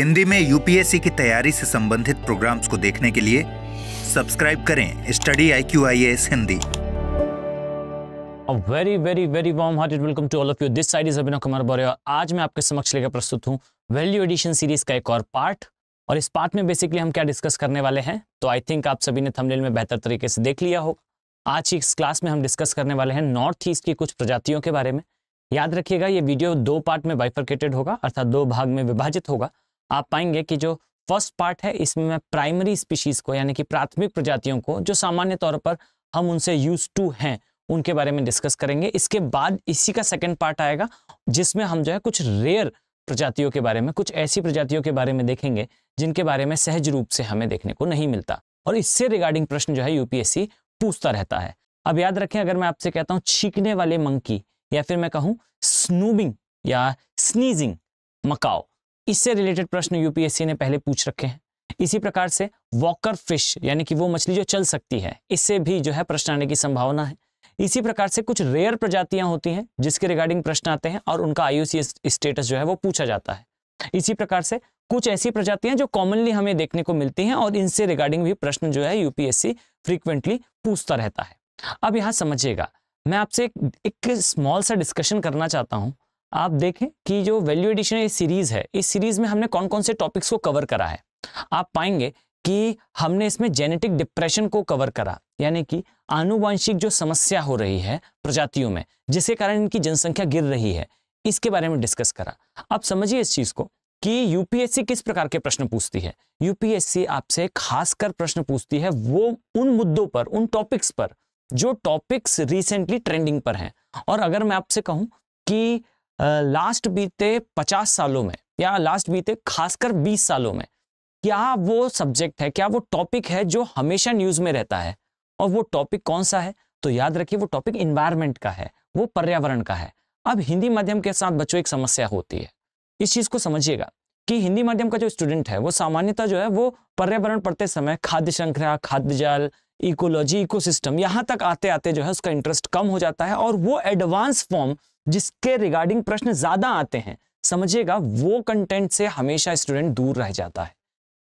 हिंदी में यूपीएससी की तैयारी से संबंधित प्रोग्राम्स को देखने के लिए सब्सक्राइब करें study I Q I S Hindi very very very warm hearted welcome to all of you this side is Abhinav Kumar Bore और आज मैं आपके समक्ष लेकर प्रस्तुत हूँ वैल्यू एडिशन सीरीज का एक और पार्ट और इस पार्ट में बेसिकली हम क्या डिस्कस करने वाले हैं तो आई थिंक आप सभी ने थंबनेल में बेहतर तरीके से देख लिया हो आज की इस क्लास में हम डिस्कस करने वाले हैं नॉर्थ ईस्ट की कुछ प्रजातियों के बारे में याद रखिएगा ये वीडियो दो पार्ट में बाइफर्केटेड होगा अर्थात दो भाग में विभाजित होगा आप पाएंगे कि जो फर्स्ट पार्ट है इसमें मैं प्राइमरी स्पीशीज को यानी कि प्राथमिक प्रजातियों को जो सामान्य तौर पर हम उनसे यूज टू हैं उनके बारे में डिस्कस करेंगे इसके बाद इसी का सेकेंड पार्ट आएगा जिसमें हम जो है कुछ रेयर प्रजातियों के बारे में कुछ ऐसी प्रजातियों के बारे में देखेंगे जिनके बारे में सहज रूप से हमें देखने को नहीं मिलता और इससे रिगार्डिंग प्रश्न जो है यूपीएससी पूछता रहता है अब याद रखें अगर मैं आपसे कहता हूं छीकने वाले मंकी या फिर मैं कहूं स्नूबिंग या स्नीजिंग मकाओ इससे रिलेटेड प्रश्न यूपीएससी ने पहले पूछ रखे हैं इसी प्रकार से वॉकर फिश यानी कि वो मछली जो चल सकती है इससे भी जो है प्रश्न आने की संभावना है इसी प्रकार से कुछ रेयर प्रजातियां होती हैं जिसके रिगार्डिंग प्रश्न आते हैं और उनका आयुषी स्टेटस जो है वो पूछा जाता है इसी प्रकार से कुछ ऐसी प्रजातियां जो कॉमनली हमें देखने को मिलती हैं और इनसे रिगार्डिंग भी प्रश्न जो है यूपीएससी फ्रीक्वेंटली पूछता रहता है अब यहां समझिएगा मैं आपसे एक स्मॉल सा डिस्कशन करना चाहता हूं आप देखें कि जो वैल्यू एडिशन सीरीज है इस सीरीज में हमने कौन कौन से टॉपिक्स को कवर करा है आप पाएंगे कि हमने इसमें जेनेटिक डिप्रेशन को कवर करा यानी कि आनुवंशिक जो समस्या हो रही है प्रजातियों में जिसके कारण इनकी जनसंख्या गिर रही है इसके बारे में डिस्कस करा आप समझिए इस चीज को कि यूपीएससी किस प्रकार के प्रश्न पूछती है यूपीएससी आपसे खासकर प्रश्न पूछती है वो उन मुद्दों पर उन टॉपिक्स पर जो टॉपिक्स रिसेंटली ट्रेंडिंग पर हैं और अगर मैं आपसे कहूं कि लास्ट बीते पचास सालों में या लास्ट बीते खासकर बीस सालों में क्या वो सब्जेक्ट है क्या वो टॉपिक है जो हमेशा न्यूज में रहता है और वो टॉपिक कौन सा है तो याद रखिए वो टॉपिक इन्वायरमेंट का है वो पर्यावरण का है अब हिंदी माध्यम के साथ बच्चों एक समस्या होती है इस चीज को समझिएगा कि हिंदी माध्यम का जो स्टूडेंट है वो सामान्यता जो है वो पर्यावरण पढ़ते समय खाद्य श्रृंखला खाद्य जल इकोलॉजी इकोसिस्टम यहाँ तक आते आते जो है उसका इंटरेस्ट कम हो जाता है और वो एडवांस फॉर्म जिसके रिगार्डिंग प्रश्न ज्यादा आते हैं समझिएगा वो कंटेंट से हमेशा स्टूडेंट दूर रह जाता है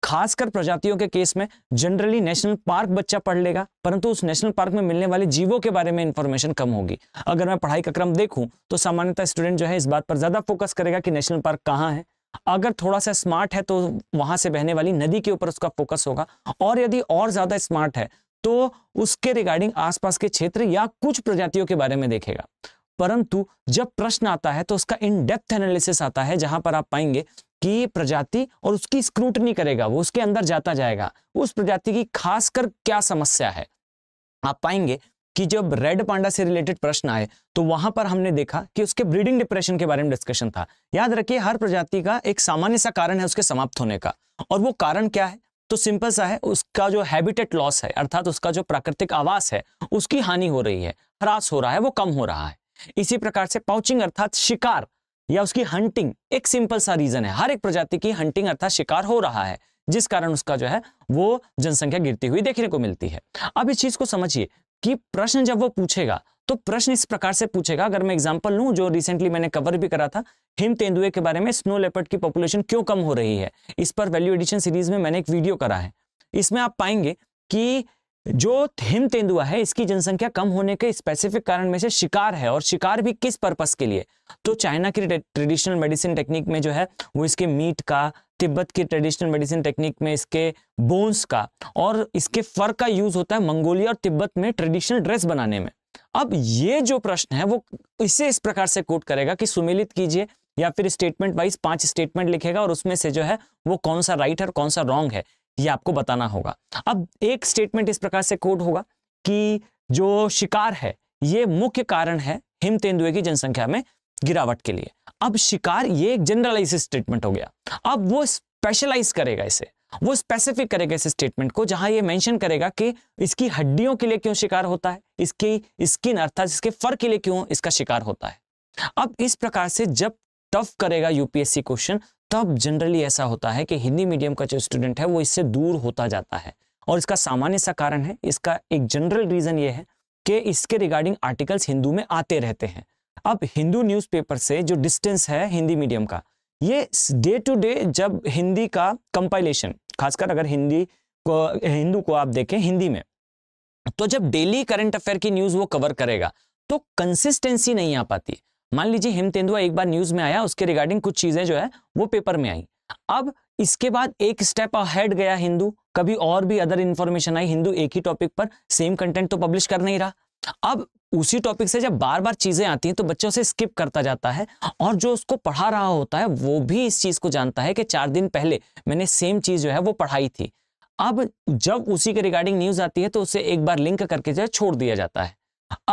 खासकर प्रजातियों के केस में जनरली नेशनल पार्क बच्चा पढ़ लेगा परंतु उस नेशनल पार्क में मिलने वाले जीवों के बारे में इंफॉर्मेशन कम होगी अगर मैं पढ़ाई का क्रम देखूं तो सामान्यतः स्टूडेंट जो है इस बात पर ज्यादा फोकस करेगा कि नेशनल पार्क कहाँ है अगर थोड़ा सा स्मार्ट है तो वहां से बहने वाली नदी के ऊपर उसका फोकस होगा और यदि और ज्यादा स्मार्ट है तो उसके रिगार्डिंग आसपास के क्षेत्र या कुछ प्रजातियों के बारे में देखेगा परंतु जब प्रश्न आता है तो उसका इन डेप्थ एनालिसिस आता है जहां पर आप पाएंगे कि प्रजाति और उसकी स्क्रूटनी करेगा वो उसके अंदर जाता जाएगा उस प्रजाति की खासकर क्या समस्या है आप पाएंगे कि जब रेड पांडा से रिलेटेड प्रश्न आए तो वहां पर हमने देखा कि उसके ब्रीडिंग डिप्रेशन के बारे में डिस्कशन था याद रखिए हर प्रजाति का एक सामान्य सा कारण है उसके समाप्त होने का और वो कारण क्या है तो सिंपल सा है उसका जो हैबिटेट लॉस है अर्थात उसका जो प्राकृतिक आवास है उसकी हानि हो रही है ह्रास हो रहा है वो कम हो रहा है इसी प्रकार से पाउचिंग अर्थात शिकार या उसकी हंटिंग एक सिंपल सा रीजन है हर एक प्रजाति की हंटिंग अर्थात शिकार हो रहा है जिस कारण उसका जो है वो जनसंख्या गिरती हुई देखने को मिलती है अब इस चीज को समझिए कि प्रश्न जब वो पूछेगा तो प्रश्न इस प्रकार से पूछेगा अगर मैं एग्जांपल लूं जो रिसेंटली मैंने कवर भी करा था हिम तेंदुए के बारे में स्नो लेपर्ड की पॉपुलेशन क्यों कम हो रही है इस पर वैल्यू एडिशन सीरीज में मैंने एक वीडियो करा है इसमें आप पाएंगे कि जो हिम तेंदुआ है इसकी जनसंख्या कम होने के स्पेसिफिक कारण में से शिकार है और शिकार भी किस पर्पस के लिए तो चाइना की ट्रेडिशनल मेडिसिन टेक्निक में जो है वो इसके मीट का तिब्बत की ट्रेडिशनल मेडिसिन टेक्निक में इसके बोन्स का और इसके फर का यूज होता है मंगोलिया और तिब्बत में ट्रेडिशनल ड्रेस बनाने में अब ये जो प्रश्न है वो इसे इस प्रकार से कोट करेगा कि सुमिलित कीजिए या फिर स्टेटमेंट वाइज पांच स्टेटमेंट लिखेगा और उसमें से जो है वो कौन सा राइट है और कौन सा रॉन्ग है ये आपको बताना होगा अब एक स्टेटमेंट इस प्रकार से कोड होगा कि जो शिकार है ये मुख्य कारण है हिम तेंदुए की जनसंख्या में गिरावट के लिए अब शिकार ये एक जनरलाइज स्टेटमेंट हो गया अब वो स्पेशलाइज करेगा इसे वो स्पेसिफिक करेगा इस स्टेटमेंट को जहां ये मेंशन करेगा कि इसकी हड्डियों के लिए क्यों शिकार होता है इसकी स्किन अर्थात इसके फर के लिए क्यों इसका शिकार होता है अब इस प्रकार से जब टफ करेगा यूपीएससी क्वेश्चन तब जनरली ऐसा होता है कि हिंदी मीडियम का जो स्टूडेंट है वो इससे दूर होता जाता है और इसका सामान्य सा कारण है इसका एक जनरल रीज़न ये है कि इसके रिगार्डिंग आर्टिकल्स हिंदू में आते रहते हैं अब हिंदू न्यूज़पेपर से जो डिस्टेंस है हिंदी मीडियम का ये डे टू डे जब हिंदी का कंपाइलेशन खासकर अगर हिंदी को हिंदू को आप देखें हिंदी में तो जब डेली करंट अफेयर की न्यूज़ वो कवर करेगा तो कंसिस्टेंसी नहीं आ पाती मान लीजिए हिम तेंदुआ एक बार न्यूज में आया उसके रिगार्डिंग कुछ चीजें जो है वो पेपर में आई अब इसके बाद एक स्टेप हेड गया हिंदू कभी और भी अदर इंफॉर्मेशन आई हिंदू एक ही टॉपिक पर सेम कंटेंट तो पब्लिश कर नहीं रहा अब उसी टॉपिक से जब बार बार चीजें आती हैं तो बच्चों से स्किप करता जाता है और जो उसको पढ़ा रहा होता है वो भी इस चीज को जानता है कि चार दिन पहले मैंने सेम चीज जो है वो पढ़ाई थी अब जब उसी के रिगार्डिंग न्यूज आती है तो उसे एक बार लिंक करके जो है छोड़ दिया जाता है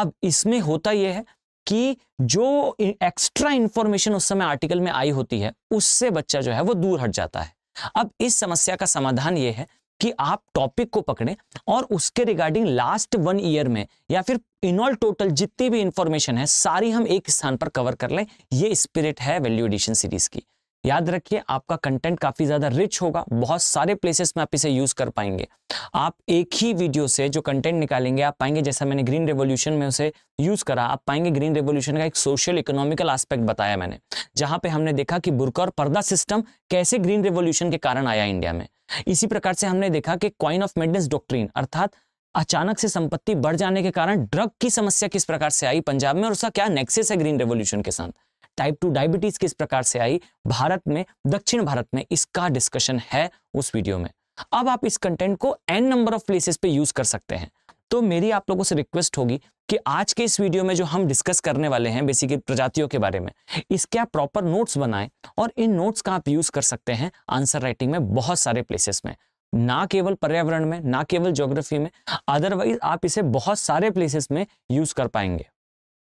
अब इसमें होता यह है कि जो एक्स्ट्रा इंफॉर्मेशन उस समय आर्टिकल में आई होती है उससे बच्चा जो है वो दूर हट जाता है अब इस समस्या का समाधान ये है कि आप टॉपिक को पकड़ें और उसके रिगार्डिंग लास्ट वन ईयर में या फिर इन ऑल टोटल जितनी भी इंफॉर्मेशन है सारी हम एक स्थान पर कवर कर लें ये स्पिरिट है वैल्यू एडिशन सीरीज की याद रखिए आपका कंटेंट काफी ज्यादा रिच होगा बहुत सारे प्लेसेस में आप इसे यूज कर पाएंगे आप एक ही वीडियो से जो कंटेंट निकालेंगे आप पाएंगे जैसा मैंने ग्रीन रेवोल्यूशन में उसे यूज करा आप पाएंगे ग्रीन रेवोल्यूशन का एक सोशल इकोनॉमिकल एस्पेक्ट बताया मैंने जहां पे हमने देखा कि बुरका और पर्दा सिस्टम कैसे ग्रीन रेवोल्यूशन के कारण आया इंडिया में इसी प्रकार से हमने देखा कि क्वाइन ऑफ मेडनेस डॉक्ट्रीन अर्थात अचानक से संपत्ति बढ़ जाने के कारण ड्रग की समस्या किस प्रकार से आई पंजाब में और उसका क्या नेक्सेस है ग्रीन रेवोल्यूशन के साथ टाइप टू डायबिटीज किस प्रकार से आई भारत में दक्षिण भारत में इसका डिस्कशन है उस वीडियो में अब आप इस कंटेंट को एन नंबर ऑफ प्लेसेस पे यूज कर सकते हैं तो मेरी आप लोगों से रिक्वेस्ट होगी कि आज के इस वीडियो में जो हम डिस्कस करने वाले हैं बेसिकली प्रजातियों के बारे में इसके आप प्रॉपर नोट्स बनाएं और इन नोट्स का आप यूज कर सकते हैं आंसर राइटिंग में बहुत सारे प्लेसेस में ना केवल पर्यावरण में ना केवल ज्योग्राफी में अदरवाइज आप इसे बहुत सारे प्लेसेस में यूज कर पाएंगे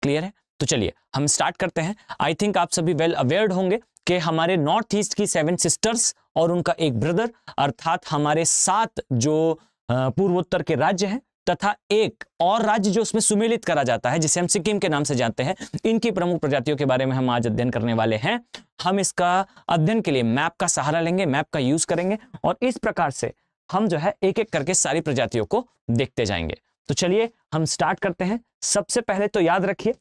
क्लियर है तो चलिए हम स्टार्ट करते हैं आई थिंक आप सभी वेल अवेयर होंगे कि हमारे नॉर्थ ईस्ट की सेवन सिस्टर्स और उनका एक ब्रदर अर्थात हमारे सात जो पूर्वोत्तर के राज्य हैं तथा एक और राज्य जो उसमें सुमेलित करा जाता है जिसे हम सिक्किम के नाम से जानते हैं इनकी प्रमुख प्रजातियों के बारे में हम आज अध्ययन करने वाले हैं हम इसका अध्ययन के लिए मैप का सहारा लेंगे मैप का यूज करेंगे और इस प्रकार से हम जो है एक एक करके सारी प्रजातियों को देखते जाएंगे तो चलिए हम स्टार्ट करते हैं सबसे पहले तो याद रखिए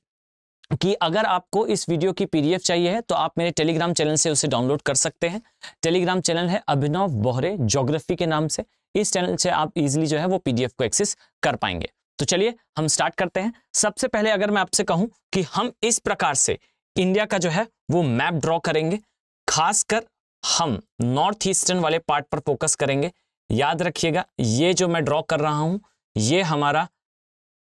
कि अगर आपको इस वीडियो की पीडीएफ चाहिए है तो आप मेरे टेलीग्राम चैनल से उसे डाउनलोड कर सकते हैं टेलीग्राम चैनल है अभिनव बोहरे जोग्राफी के नाम से इस चैनल से आप इजिली जो है वो पीडीएफ को एक्सेस कर पाएंगे तो चलिए हम स्टार्ट करते हैं सबसे पहले अगर मैं आपसे कहूं कि हम इस प्रकार से इंडिया का जो है वो मैप ड्रॉ करेंगे खासकर हम नॉर्थ ईस्टर्न वाले पार्ट पर फोकस करेंगे याद रखिएगा ये जो मैं ड्रॉ कर रहा हूं ये हमारा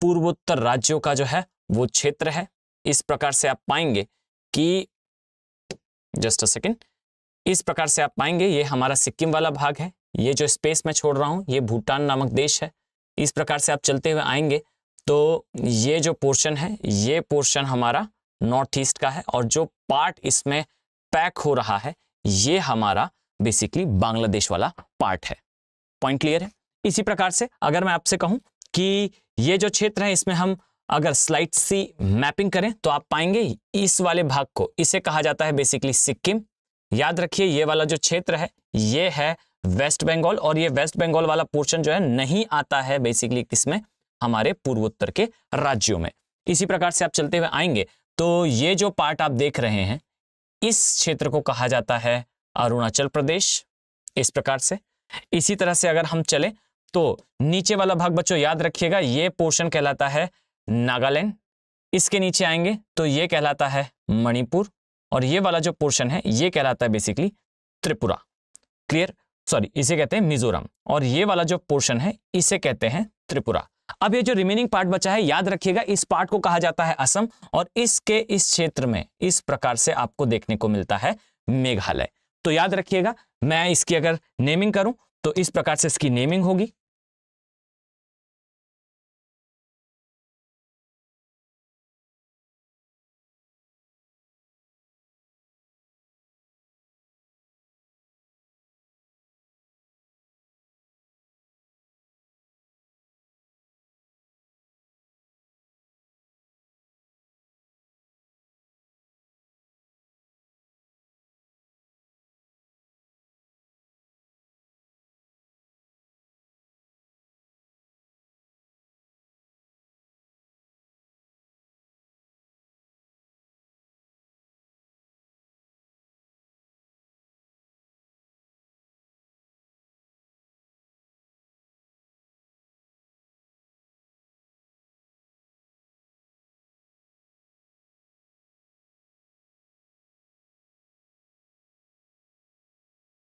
पूर्वोत्तर राज्यों का जो है वो क्षेत्र है इस प्रकार से आप पाएंगे कि जस्ट अ सेकेंड इस प्रकार से आप पाएंगे ये हमारा सिक्किम वाला भाग है ये जो स्पेस में छोड़ रहा हूँ ये भूटान नामक देश है इस प्रकार से आप चलते हुए आएंगे तो ये जो पोर्शन है ये पोर्शन हमारा नॉर्थ ईस्ट का है और जो पार्ट इसमें पैक हो रहा है ये हमारा बेसिकली बांग्लादेश वाला पार्ट है पॉइंट क्लियर है इसी प्रकार से अगर मैं आपसे कहूं कि ये जो क्षेत्र है इसमें हम अगर स्लाइड सी मैपिंग करें तो आप पाएंगे इस वाले भाग को इसे कहा जाता है बेसिकली सिक्किम याद रखिए ये वाला जो क्षेत्र है ये है वेस्ट बंगाल और ये वेस्ट बंगाल वाला पोर्शन जो है नहीं आता है बेसिकली किसमें हमारे पूर्वोत्तर के राज्यों में इसी प्रकार से आप चलते हुए आएंगे तो ये जो पार्ट आप देख रहे हैं इस क्षेत्र को कहा जाता है अरुणाचल प्रदेश इस प्रकार से इसी तरह से अगर हम चले तो नीचे वाला भाग बच्चों याद रखिएगा ये पोर्शन कहलाता है नागालैंड इसके नीचे आएंगे तो ये कहलाता है मणिपुर और ये वाला जो पोर्शन है ये कहलाता है बेसिकली त्रिपुरा क्लियर सॉरी इसे कहते हैं मिजोरम और ये वाला जो पोर्शन है इसे कहते हैं त्रिपुरा अब ये जो रिमेनिंग पार्ट बचा है याद रखिएगा इस पार्ट को कहा जाता है असम और इसके इस क्षेत्र में इस प्रकार से आपको देखने को मिलता है मेघालय तो याद रखिएगा मैं इसकी अगर नेमिंग करूं तो इस प्रकार से इसकी नेमिंग होगी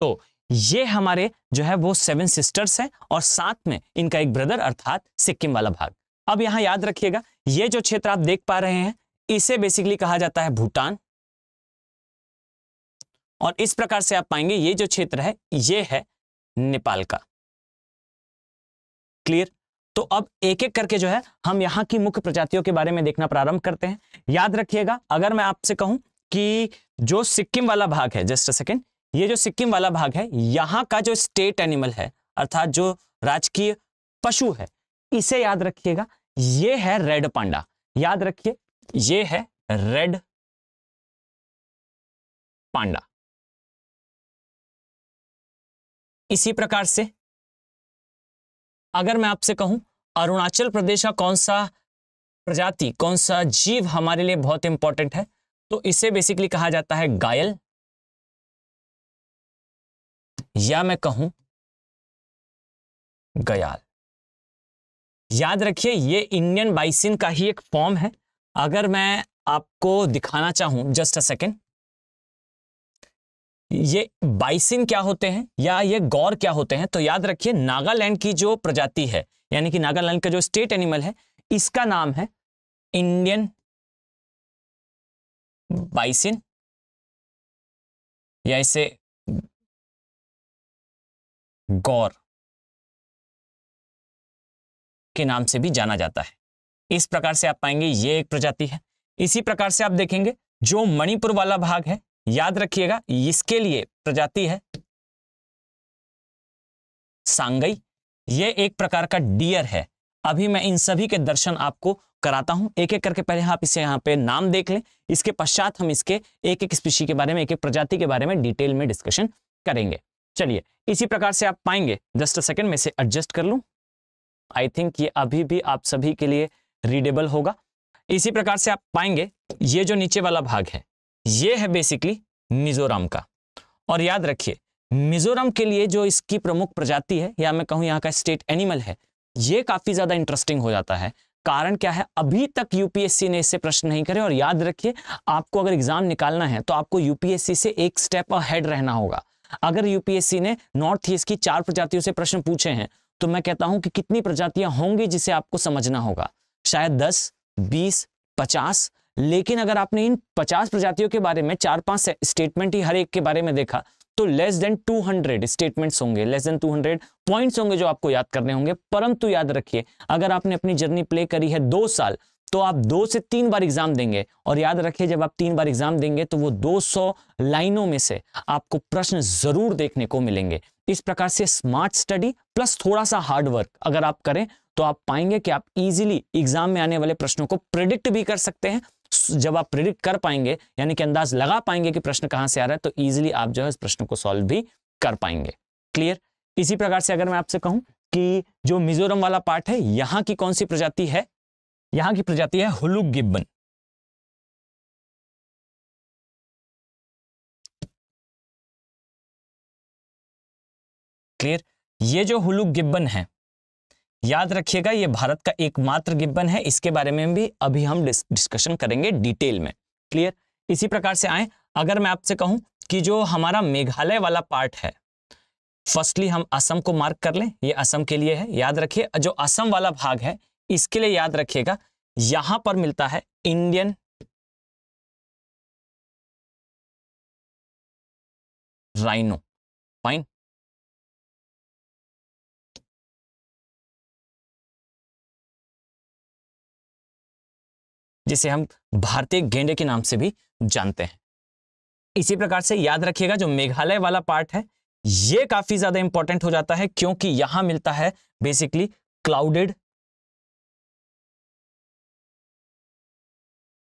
तो ये हमारे जो है वो सेवन सिस्टर्स हैं और साथ में इनका एक ब्रदर अर्थात सिक्किम वाला भाग अब यहां याद रखिएगा ये जो क्षेत्र आप देख पा रहे हैं इसे बेसिकली कहा जाता है भूटान और इस प्रकार से आप पाएंगे ये जो क्षेत्र है ये है नेपाल का क्लियर तो अब एक एक करके जो है हम यहां की मुख्य प्रजातियों के बारे में देखना प्रारंभ करते हैं याद रखिएगा अगर मैं आपसे कहूं कि जो सिक्किम वाला भाग है जस्ट अ सेकेंड ये जो सिक्किम वाला भाग है यहाँ का जो स्टेट एनिमल है अर्थात जो राजकीय पशु है इसे याद रखिएगा ये है रेड पांडा याद रखिए ये है रेड पांडा इसी प्रकार से अगर मैं आपसे कहूं अरुणाचल प्रदेश का कौन सा प्रजाति कौन सा जीव हमारे लिए बहुत इंपॉर्टेंट है तो इसे बेसिकली कहा जाता है गायल या मैं कहूं गयाल याद रखिए ये इंडियन बाइसिन का ही एक फॉर्म है अगर मैं आपको दिखाना चाहूं जस्ट अ सेकेंड ये बाइसिन क्या होते हैं या ये गौर क्या होते हैं तो याद रखिए नागालैंड की जो प्रजाति है यानी कि नागालैंड का जो स्टेट एनिमल है इसका नाम है इंडियन बाइसिन या इसे गौर के नाम से भी जाना जाता है इस प्रकार से आप पाएंगे ये एक प्रजाति है इसी प्रकार से आप देखेंगे जो मणिपुर वाला भाग है याद रखिएगा इसके लिए प्रजाति है सांगई ये एक प्रकार का डियर है अभी मैं इन सभी के दर्शन आपको कराता हूं एक एक करके पहले आप इसे यहां पे नाम देख लें इसके पश्चात हम इसके एक एक स्पीशी के बारे में एक एक प्रजाति के बारे में डिटेल में डिस्कशन करेंगे चलिए इसी प्रकार से आप पाएंगे जस्ट अ सेकेंड में से एडजस्ट कर लूँ आई थिंक ये अभी भी आप सभी के लिए रीडेबल होगा इसी प्रकार से आप पाएंगे ये जो नीचे वाला भाग है ये है बेसिकली मिजोरम का और याद रखिए मिजोरम के लिए जो इसकी प्रमुख प्रजाति है या मैं कहूँ यहाँ का स्टेट एनिमल है ये काफी ज्यादा इंटरेस्टिंग हो जाता है कारण क्या है अभी तक यूपीएससी ने इससे प्रश्न नहीं करे और याद रखिए आपको अगर एग्जाम निकालना है तो आपको यूपीएससी से एक स्टेप हेड रहना होगा अगर यूपीएससी ने नॉर्थ ईस्ट की चार प्रजातियों से प्रश्न पूछे हैं तो मैं कहता हूं कि कितनी प्रजातियां होंगी जिसे आपको समझना होगा शायद दस बीस पचास लेकिन अगर आपने इन पचास प्रजातियों के बारे में चार पांच स्टेटमेंट ही हर एक के बारे में देखा तो लेस देन 200 स्टेटमेंट्स होंगे लेस देन 200 पॉइंट्स होंगे जो आपको याद करने होंगे परंतु याद रखिए अगर आपने अपनी जर्नी प्ले करी है दो साल तो आप दो से तीन बार एग्जाम देंगे और याद रखिए जब आप तीन बार एग्जाम देंगे तो वो 200 लाइनों में से आपको प्रश्न जरूर देखने को मिलेंगे इस प्रकार से स्मार्ट स्टडी प्लस थोड़ा सा हार्डवर्क अगर आप करें तो आप पाएंगे कि आप इजिली एग्जाम में आने वाले प्रश्नों को प्रिडिक्ट भी कर सकते हैं जब आप प्रिडिक्ट कर पाएंगे यानी कि अंदाज लगा पाएंगे कि प्रश्न कहां से आ रहा है तो ईजिली आप जो है इस प्रश्न को सॉल्व भी कर पाएंगे क्लियर इसी प्रकार से अगर मैं आपसे कहूं कि जो मिजोरम वाला पार्ट है यहां की कौन सी प्रजाति है यहां की प्रजाति है हुलू गिब्बन क्लियर ये जो हुलू गिब्बन है याद रखिएगा ये भारत का एकमात्र गिब्बन है इसके बारे में भी अभी हम डिस, डिस्कशन करेंगे डिटेल में क्लियर इसी प्रकार से आए अगर मैं आपसे कहूं कि जो हमारा मेघालय वाला पार्ट है फर्स्टली हम असम को मार्क कर लें ये असम के लिए है याद रखिए जो असम वाला भाग है इसके लिए याद रखिएगा यहां पर मिलता है इंडियन राइनो फाइन जिसे हम भारतीय गेंडे के नाम से भी जानते हैं इसी प्रकार से याद रखिएगा जो मेघालय वाला पार्ट है यह काफी ज्यादा इंपॉर्टेंट हो जाता है क्योंकि यहां मिलता है बेसिकली क्लाउडेड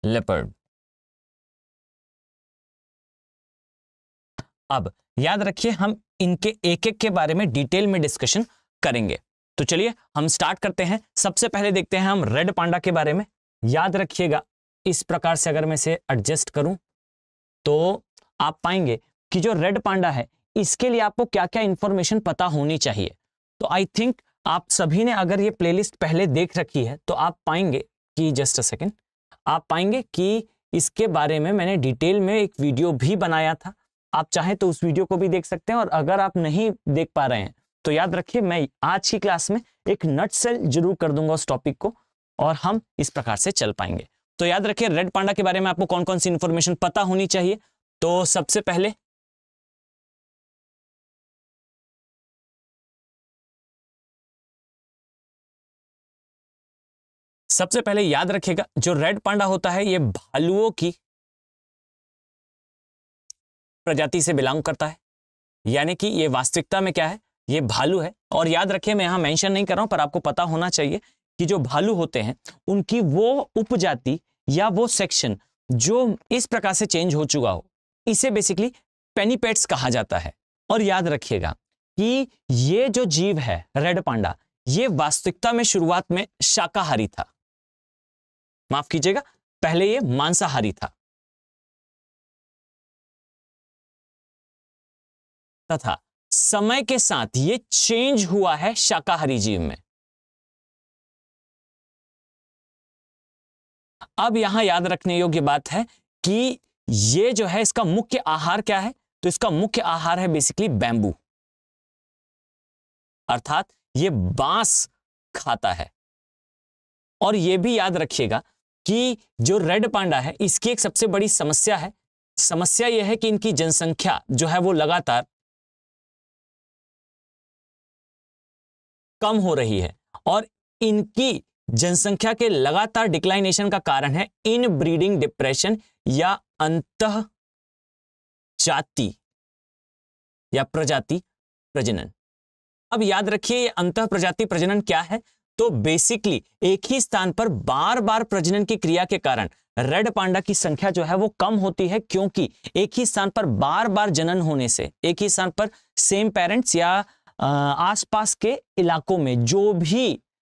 लेपर्ड अब याद रखिए हम इनके एक एक के बारे में डिटेल में डिस्कशन करेंगे तो चलिए हम स्टार्ट करते हैं सबसे पहले देखते हैं हम रेड पांडा के बारे में याद रखिएगा इस प्रकार से अगर मैं इसे एडजस्ट करूं तो आप पाएंगे कि जो रेड पांडा है इसके लिए आपको क्या क्या इंफॉर्मेशन पता होनी चाहिए तो आई थिंक आप सभी ने अगर ये प्लेलिस्ट पहले देख रखी है तो आप पाएंगे कि जस्ट अ सेकेंड आप पाएंगे कि इसके बारे में मैंने डिटेल में एक वीडियो भी बनाया था आप चाहें तो उस वीडियो को भी देख सकते हैं और अगर आप नहीं देख पा रहे हैं तो याद रखिए मैं आज की क्लास में एक नट सेल जरूर कर दूंगा उस टॉपिक को और हम इस प्रकार से चल पाएंगे तो याद रखिए रेड पांडा के बारे में आपको कौन कौन सी इन्फॉर्मेशन पता होनी चाहिए तो सबसे पहले सबसे पहले याद रखेगा जो रेड पांडा होता है ये भालुओं की प्रजाति से बिलोंग करता है यानी कि ये वास्तविकता में क्या है ये भालू है और याद रखिए मैं यहां मेंशन नहीं कर रहा हूं पर आपको पता होना चाहिए कि जो भालू होते हैं उनकी वो उपजाति या वो सेक्शन जो इस प्रकार से चेंज हो चुका हो इसे बेसिकली पेनीपेट्स कहा जाता है और याद रखिएगा कि ये जो जीव है रेड पांडा ये वास्तविकता में शुरुआत में शाकाहारी था माफ कीजिएगा पहले ये मांसाहारी था तथा समय के साथ ये चेंज हुआ है शाकाहारी जीव में अब यहां याद रखने योग्य बात है कि ये जो है इसका मुख्य आहार क्या है तो इसका मुख्य आहार है बेसिकली बैंबू अर्थात ये बांस खाता है और ये भी याद रखिएगा कि जो रेड पांडा है इसकी एक सबसे बड़ी समस्या है समस्या यह है कि इनकी जनसंख्या जो है वो लगातार कम हो रही है और इनकी जनसंख्या के लगातार डिक्लाइनेशन का कारण है इन ब्रीडिंग डिप्रेशन या अंत जाति या प्रजाति प्रजनन अब याद रखिए ये अंत प्रजाति प्रजनन क्या है तो बेसिकली एक ही स्थान पर बार बार प्रजनन की क्रिया के कारण रेड पांडा की संख्या जो है वो कम होती है क्योंकि एक ही स्थान पर बार बार जनन होने से एक ही स्थान पर सेम पेरेंट्स या आसपास के इलाकों में जो भी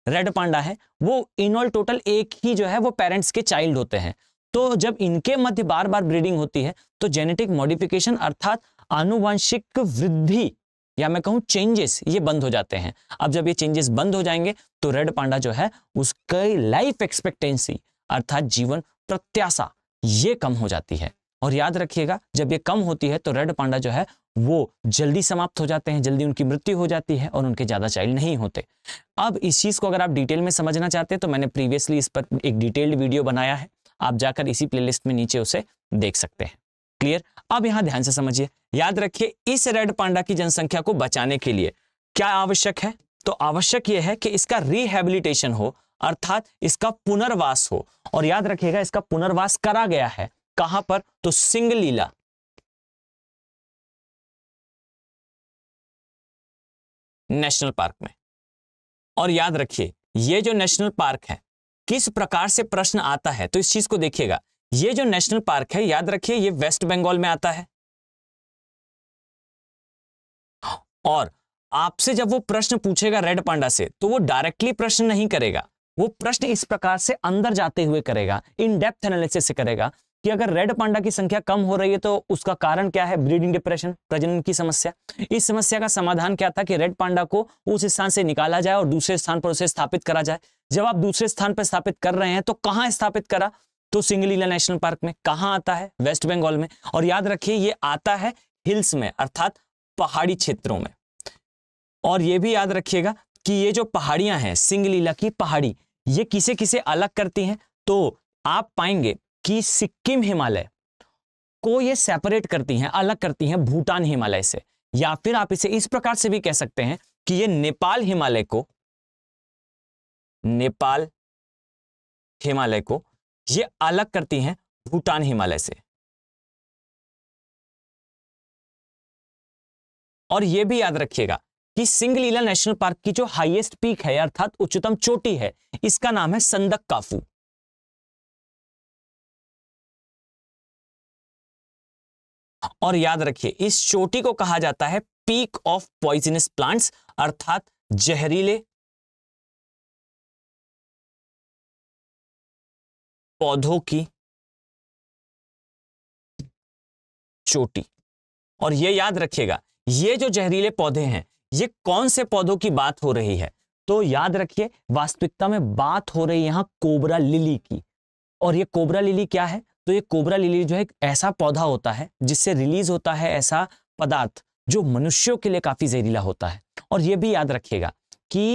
रेड पांडा है वो इनऑल टोटल एक ही जो है वो पेरेंट्स के चाइल्ड होते हैं तो जब इनके मध्य बार बार ब्रीडिंग होती है तो जेनेटिक मॉडिफिकेशन अर्थात आनुवंशिक वृद्धि या मैं कहूं चेंजेस ये बंद हो जाते हैं अब जब ये चेंजेस बंद हो जाएंगे तो रेड पांडा जो है उसकी लाइफ एक्सपेक्टेंसी अर्थात जीवन प्रत्याशा ये कम हो जाती है और याद रखिएगा जब ये कम होती है तो रेड पांडा जो है वो जल्दी समाप्त हो जाते हैं जल्दी उनकी मृत्यु हो जाती है और उनके ज़्यादा चाइल्ड नहीं होते अब इस चीज़ को अगर आप डिटेल में समझना चाहते हैं तो मैंने प्रीवियसली इस पर एक डिटेल्ड वीडियो बनाया है आप जाकर इसी प्लेलिस्ट में नीचे उसे देख सकते हैं क्लियर अब यहां ध्यान से समझिए याद रखिए इस रेड पांडा की जनसंख्या को बचाने के लिए क्या आवश्यक है तो आवश्यक यह है कि इसका रिहेबिलिटेशन हो अर्थात इसका पुनर्वास हो और याद रखिएगा इसका पुनर्वास करा गया है कहां पर तो लीला नेशनल पार्क में और याद रखिए यह जो नेशनल पार्क है किस प्रकार से प्रश्न आता है तो इस चीज को देखिएगा ये जो नेशनल पार्क है याद रखिए ये वेस्ट बंगाल में आता है और आपसे जब वो प्रश्न पूछेगा रेड पांडा से तो वो डायरेक्टली प्रश्न नहीं करेगा वो प्रश्न इस प्रकार से अंदर जाते हुए करेगा इन डेप्थ एनालिसिस से करेगा कि अगर रेड पांडा की संख्या कम हो रही है तो उसका कारण क्या है ब्रीडिंग डिप्रेशन प्रजनन की समस्या इस समस्या का समाधान क्या था कि रेड पांडा को उस स्थान से निकाला जाए और दूसरे स्थान पर उसे स्थापित करा जाए जब आप दूसरे स्थान पर स्थापित कर रहे हैं तो कहां स्थापित करा तो सिंगलीला नेशनल पार्क में कहाँ आता है वेस्ट बंगाल में और याद रखिए ये आता है हिल्स में अर्थात पहाड़ी क्षेत्रों में और ये भी याद रखिएगा कि ये जो पहाड़ियां हैं सिंगलीला की पहाड़ी ये किसे किसे अलग करती हैं तो आप पाएंगे कि सिक्किम हिमालय को ये सेपरेट करती हैं अलग करती हैं भूटान हिमालय से या फिर आप इसे इस प्रकार से भी कह सकते हैं कि ये नेपाल हिमालय को नेपाल हिमालय को ये अलग करती हैं भूटान हिमालय से और यह भी याद रखिएगा कि सिंगलीला नेशनल पार्क की जो हाईएस्ट पीक है अर्थात उच्चतम चोटी है इसका नाम है संदक काफू और याद रखिए इस चोटी को कहा जाता है पीक ऑफ पॉइजनस प्लांट्स अर्थात जहरीले पौधों की चोटी और ये याद रखिएगा ये जो जहरीले पौधे हैं ये कौन से पौधों की बात हो रही है तो याद रखिए वास्तविकता में बात हो रही यहां कोबरा लिली की और ये कोबरा लिली क्या है तो ये कोबरा लिली जो है ऐसा पौधा होता है जिससे रिलीज होता है ऐसा पदार्थ जो मनुष्यों के लिए काफी जहरीला होता है और ये भी याद रखिएगा कि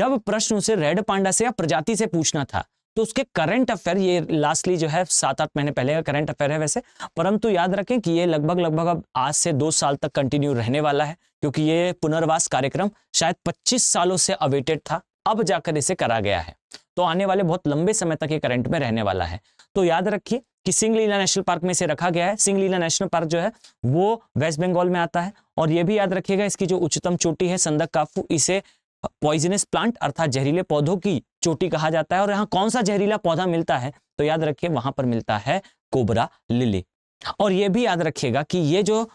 जब प्रश्न उसे रेड पांडा से या प्रजाति से पूछना था तो उसके करंट अफेयर ये लास्टली जो है सात आठ महीने पहले का करंट अफेयर है वैसे परंतु याद रखें कि ये लगभग लगभग अब आज से दो साल तक कंटिन्यू रहने वाला है क्योंकि ये पुनर्वास कार्यक्रम शायद पच्चीस सालों से अवेटेड था अब जाकर इसे करा गया है तो आने वाले बहुत लंबे समय तक ये करंट में रहने वाला है तो याद रखिए कि सिंगलीला नेशनल पार्क में इसे रखा गया है सिंगलीला नेशनल पार्क जो है वो वेस्ट बंगाल में आता है और ये भी याद रखिएगा इसकी जो उच्चतम चोटी है संदक काफू इसे पॉइजनस प्लांट अर्थात जहरीले पौधों की चोटी कहा जाता है और यहाँ कौन सा जहरीला पौधा मिलता है तो याद रखिए वहां पर मिलता है कोबरा लिली और ये भी याद रखिएगा कि ये जो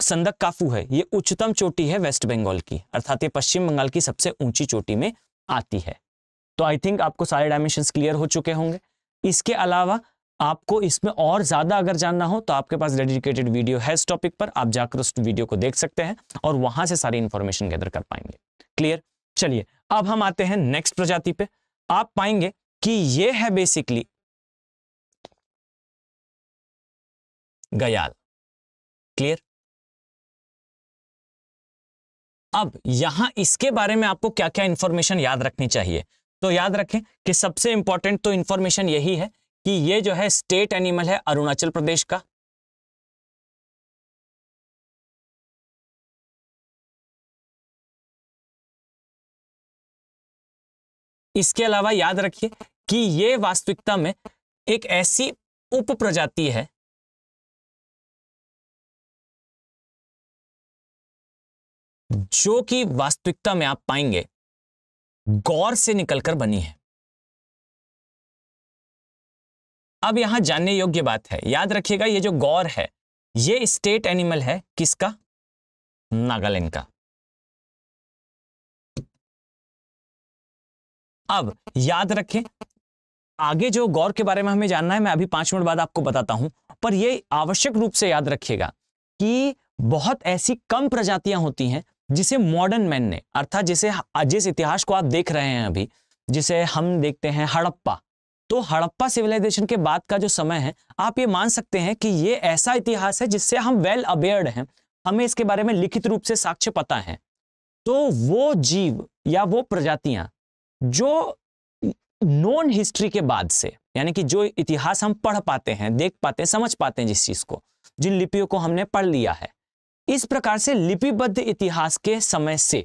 संदक काफू है ये उच्चतम चोटी है वेस्ट बंगाल की अर्थात ये पश्चिम बंगाल की सबसे ऊंची चोटी में आती है तो आई थिंक आपको सारे डायमेंशन क्लियर हो चुके होंगे इसके अलावा आपको इसमें और ज्यादा अगर जानना हो तो आपके पास डेडिकेटेड वीडियो है इस टॉपिक पर आप जाकर उस वीडियो को देख सकते हैं और वहां से सारी इंफॉर्मेशन गैदर कर पाएंगे क्लियर चलिए अब हम आते हैं नेक्स्ट प्रजाति पे आप पाएंगे कि ये है बेसिकली गयाल क्लियर अब यहां इसके बारे में आपको क्या क्या इंफॉर्मेशन याद रखनी चाहिए तो याद रखें कि सबसे इंपॉर्टेंट तो इंफॉर्मेशन यही है कि ये जो है स्टेट एनिमल है अरुणाचल प्रदेश का इसके अलावा याद रखिए कि ये वास्तविकता में एक ऐसी उप प्रजाति है जो कि वास्तविकता में आप पाएंगे गौर से निकलकर बनी है अब यहां जानने योग्य बात है याद रखिएगा ये जो गौर है ये स्टेट एनिमल है किसका नागालैंड का अब याद रखें आगे जो गौर के बारे में हमें जानना है मैं अभी पांच मिनट बाद आपको बताता हूं पर यह आवश्यक रूप से याद रखिएगा कि बहुत ऐसी कम प्रजातियां होती हैं जिसे मॉडर्न मैन ने अर्थात जिसे जिस इतिहास को आप देख रहे हैं अभी जिसे हम देखते हैं हड़प्पा तो हड़प्पा सिविलाइजेशन के बाद का जो समय है आप ये मान सकते हैं कि ये ऐसा इतिहास है जिससे हम वेल अवेयर्ड हैं हमें इसके बारे में लिखित रूप से साक्ष्य पता है तो वो जीव या वो प्रजातियां जो नॉन हिस्ट्री के बाद से यानी कि जो इतिहास हम पढ़ पाते हैं देख पाते हैं समझ पाते हैं जिस चीज को जिन लिपियों को हमने पढ़ लिया है इस प्रकार से लिपिबद्ध इतिहास के समय से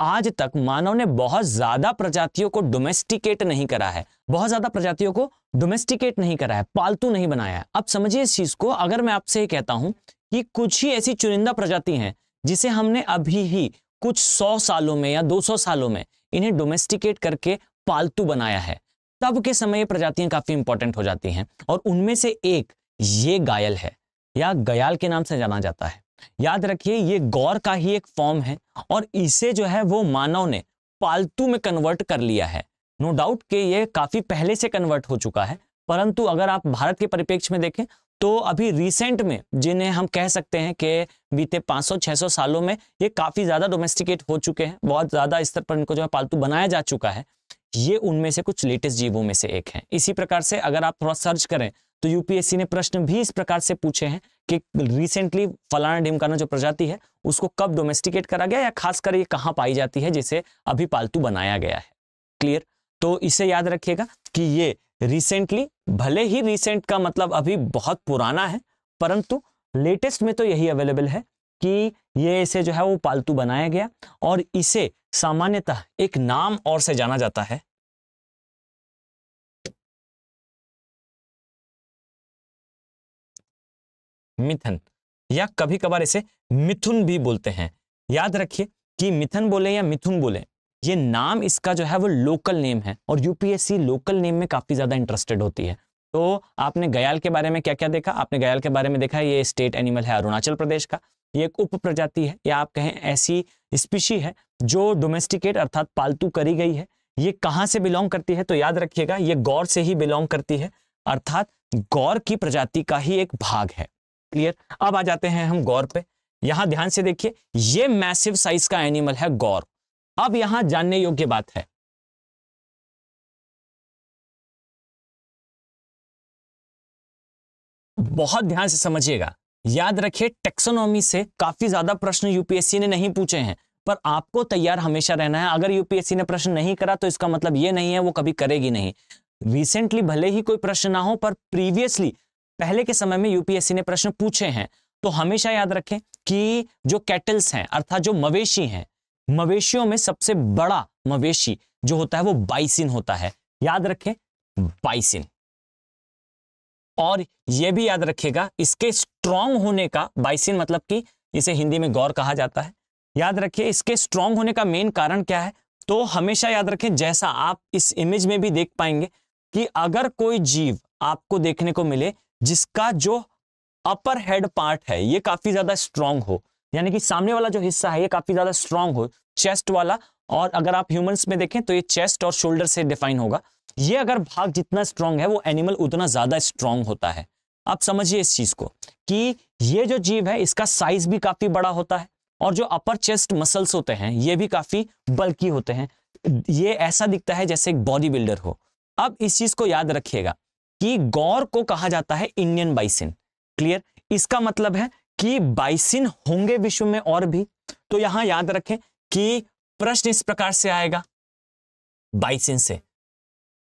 आज तक मानव ने बहुत ज्यादा प्रजातियों को डोमेस्टिकेट नहीं करा है बहुत ज्यादा प्रजातियों को डोमेस्टिकेट नहीं करा है पालतू नहीं बनाया है अब समझिए इस चीज को अगर मैं आपसे ये कहता हूं कि कुछ ही ऐसी चुनिंदा प्रजाति हैं जिसे हमने अभी ही कुछ सौ सालों में या दो सौ सालों में इन्हें डोमेस्टिकेट करके पालतू बनाया है तब के समय ये प्रजातियां काफी इंपॉर्टेंट हो जाती हैं और उनमें से एक ये गायल है या गयाल के नाम से जाना जाता है याद रखिए ये गौर का ही एक फॉर्म है और इसे जो है वो मानव ने पालतू में कन्वर्ट कर लिया है नो डाउट के ये काफी पहले से कन्वर्ट हो चुका है परंतु अगर आप भारत के परिप्रेक्ष्य में देखें तो अभी रिसेंट में जिन्हें हम कह सकते हैं कि बीते 500-600 सालों में ये काफ़ी ज़्यादा डोमेस्टिकेट हो चुके हैं बहुत ज़्यादा स्तर पर इनको जो है पालतू बनाया जा चुका है ये उनमें से कुछ लेटेस्ट जीवों में से एक है इसी प्रकार से अगर आप थोड़ा सर्च करें तो यूपीएससी ने प्रश्न भी इस प्रकार से पूछे हैं कि रिसेंटली फलाना ढिमकाना जो प्रजाति है उसको कब डोमेस्टिकेट करा गया या खासकर ये कहाँ पाई जाती है जिसे अभी पालतू बनाया गया है क्लियर तो इसे याद रखिएगा कि ये रिसेंटली भले ही रिसेंट का मतलब अभी बहुत पुराना है परंतु लेटेस्ट में तो यही अवेलेबल है कि ये इसे जो है वो पालतू बनाया गया और इसे सामान्यतः एक नाम और से जाना जाता है मिथन या कभी कभार इसे मिथुन भी बोलते हैं याद रखिए कि मिथन बोले या मिथुन बोले ये नाम इसका जो है वो लोकल नेम है और यूपीएससी लोकल नेम में काफी ज्यादा इंटरेस्टेड होती है तो आपने गयाल के बारे में क्या क्या देखा आपने गयाल के बारे में देखा ये स्टेट एनिमल है अरुणाचल प्रदेश का ये एक उप प्रजाति है या आप कहें ऐसी स्पीशी है जो डोमेस्टिकेट अर्थात पालतू करी गई है ये कहाँ से बिलोंग करती है तो याद रखिएगा ये गौर से ही बिलोंग करती है अर्थात गौर की प्रजाति का ही एक भाग है क्लियर अब आ जाते हैं हम गौर पे यहां ध्यान से देखिए ये मैसिव साइज का एनिमल है गौर अब यहां जानने योग्य बात है बहुत ध्यान से समझिएगा याद रखिए टेक्सोनॉमी से काफी ज्यादा प्रश्न यूपीएससी ने नहीं पूछे हैं पर आपको तैयार हमेशा रहना है अगर यूपीएससी ने प्रश्न नहीं करा तो इसका मतलब ये नहीं है वो कभी करेगी नहीं रिसेंटली भले ही कोई प्रश्न ना हो पर प्रीवियसली पहले के समय में यूपीएससी ने प्रश्न पूछे हैं तो हमेशा याद रखें कि जो कैटल्स हैं अर्थात जो मवेशी हैं मवेशियों में सबसे बड़ा मवेशी जो होता है वो बाइसिन होता है याद रखें बाइसिन और यह भी याद रखेगा इसके स्ट्रांग होने का बाइसिन मतलब कि इसे हिंदी में गौर कहा जाता है याद रखिए इसके स्ट्रांग होने का मेन कारण क्या है तो हमेशा याद रखें जैसा आप इस इमेज में भी देख पाएंगे कि अगर कोई जीव आपको देखने को मिले जिसका जो अपर हेड पार्ट है ये काफी ज्यादा स्ट्रांग हो यानी कि सामने वाला जो हिस्सा है ये काफी ज्यादा स्ट्रांग हो चेस्ट वाला और अगर आप ह्यूमंस में देखें तो ये चेस्ट और शोल्डर से डिफाइन होगा ये अगर भाग जितना स्ट्रांग है वो एनिमल उतना ज्यादा स्ट्रांग होता है आप समझिए इस चीज को कि ये जो जीव है इसका साइज भी काफी बड़ा होता है और जो अपर चेस्ट मसल्स होते हैं ये भी काफी बल्कि होते हैं ये ऐसा दिखता है जैसे एक बॉडी बिल्डर हो अब इस चीज को याद रखिएगा कि गौर को कहा जाता है इंडियन बाइसिन क्लियर इसका मतलब है कि बाइसिन होंगे विश्व में और भी तो यहां याद रखें कि प्रश्न इस प्रकार से आएगा बाइसिन से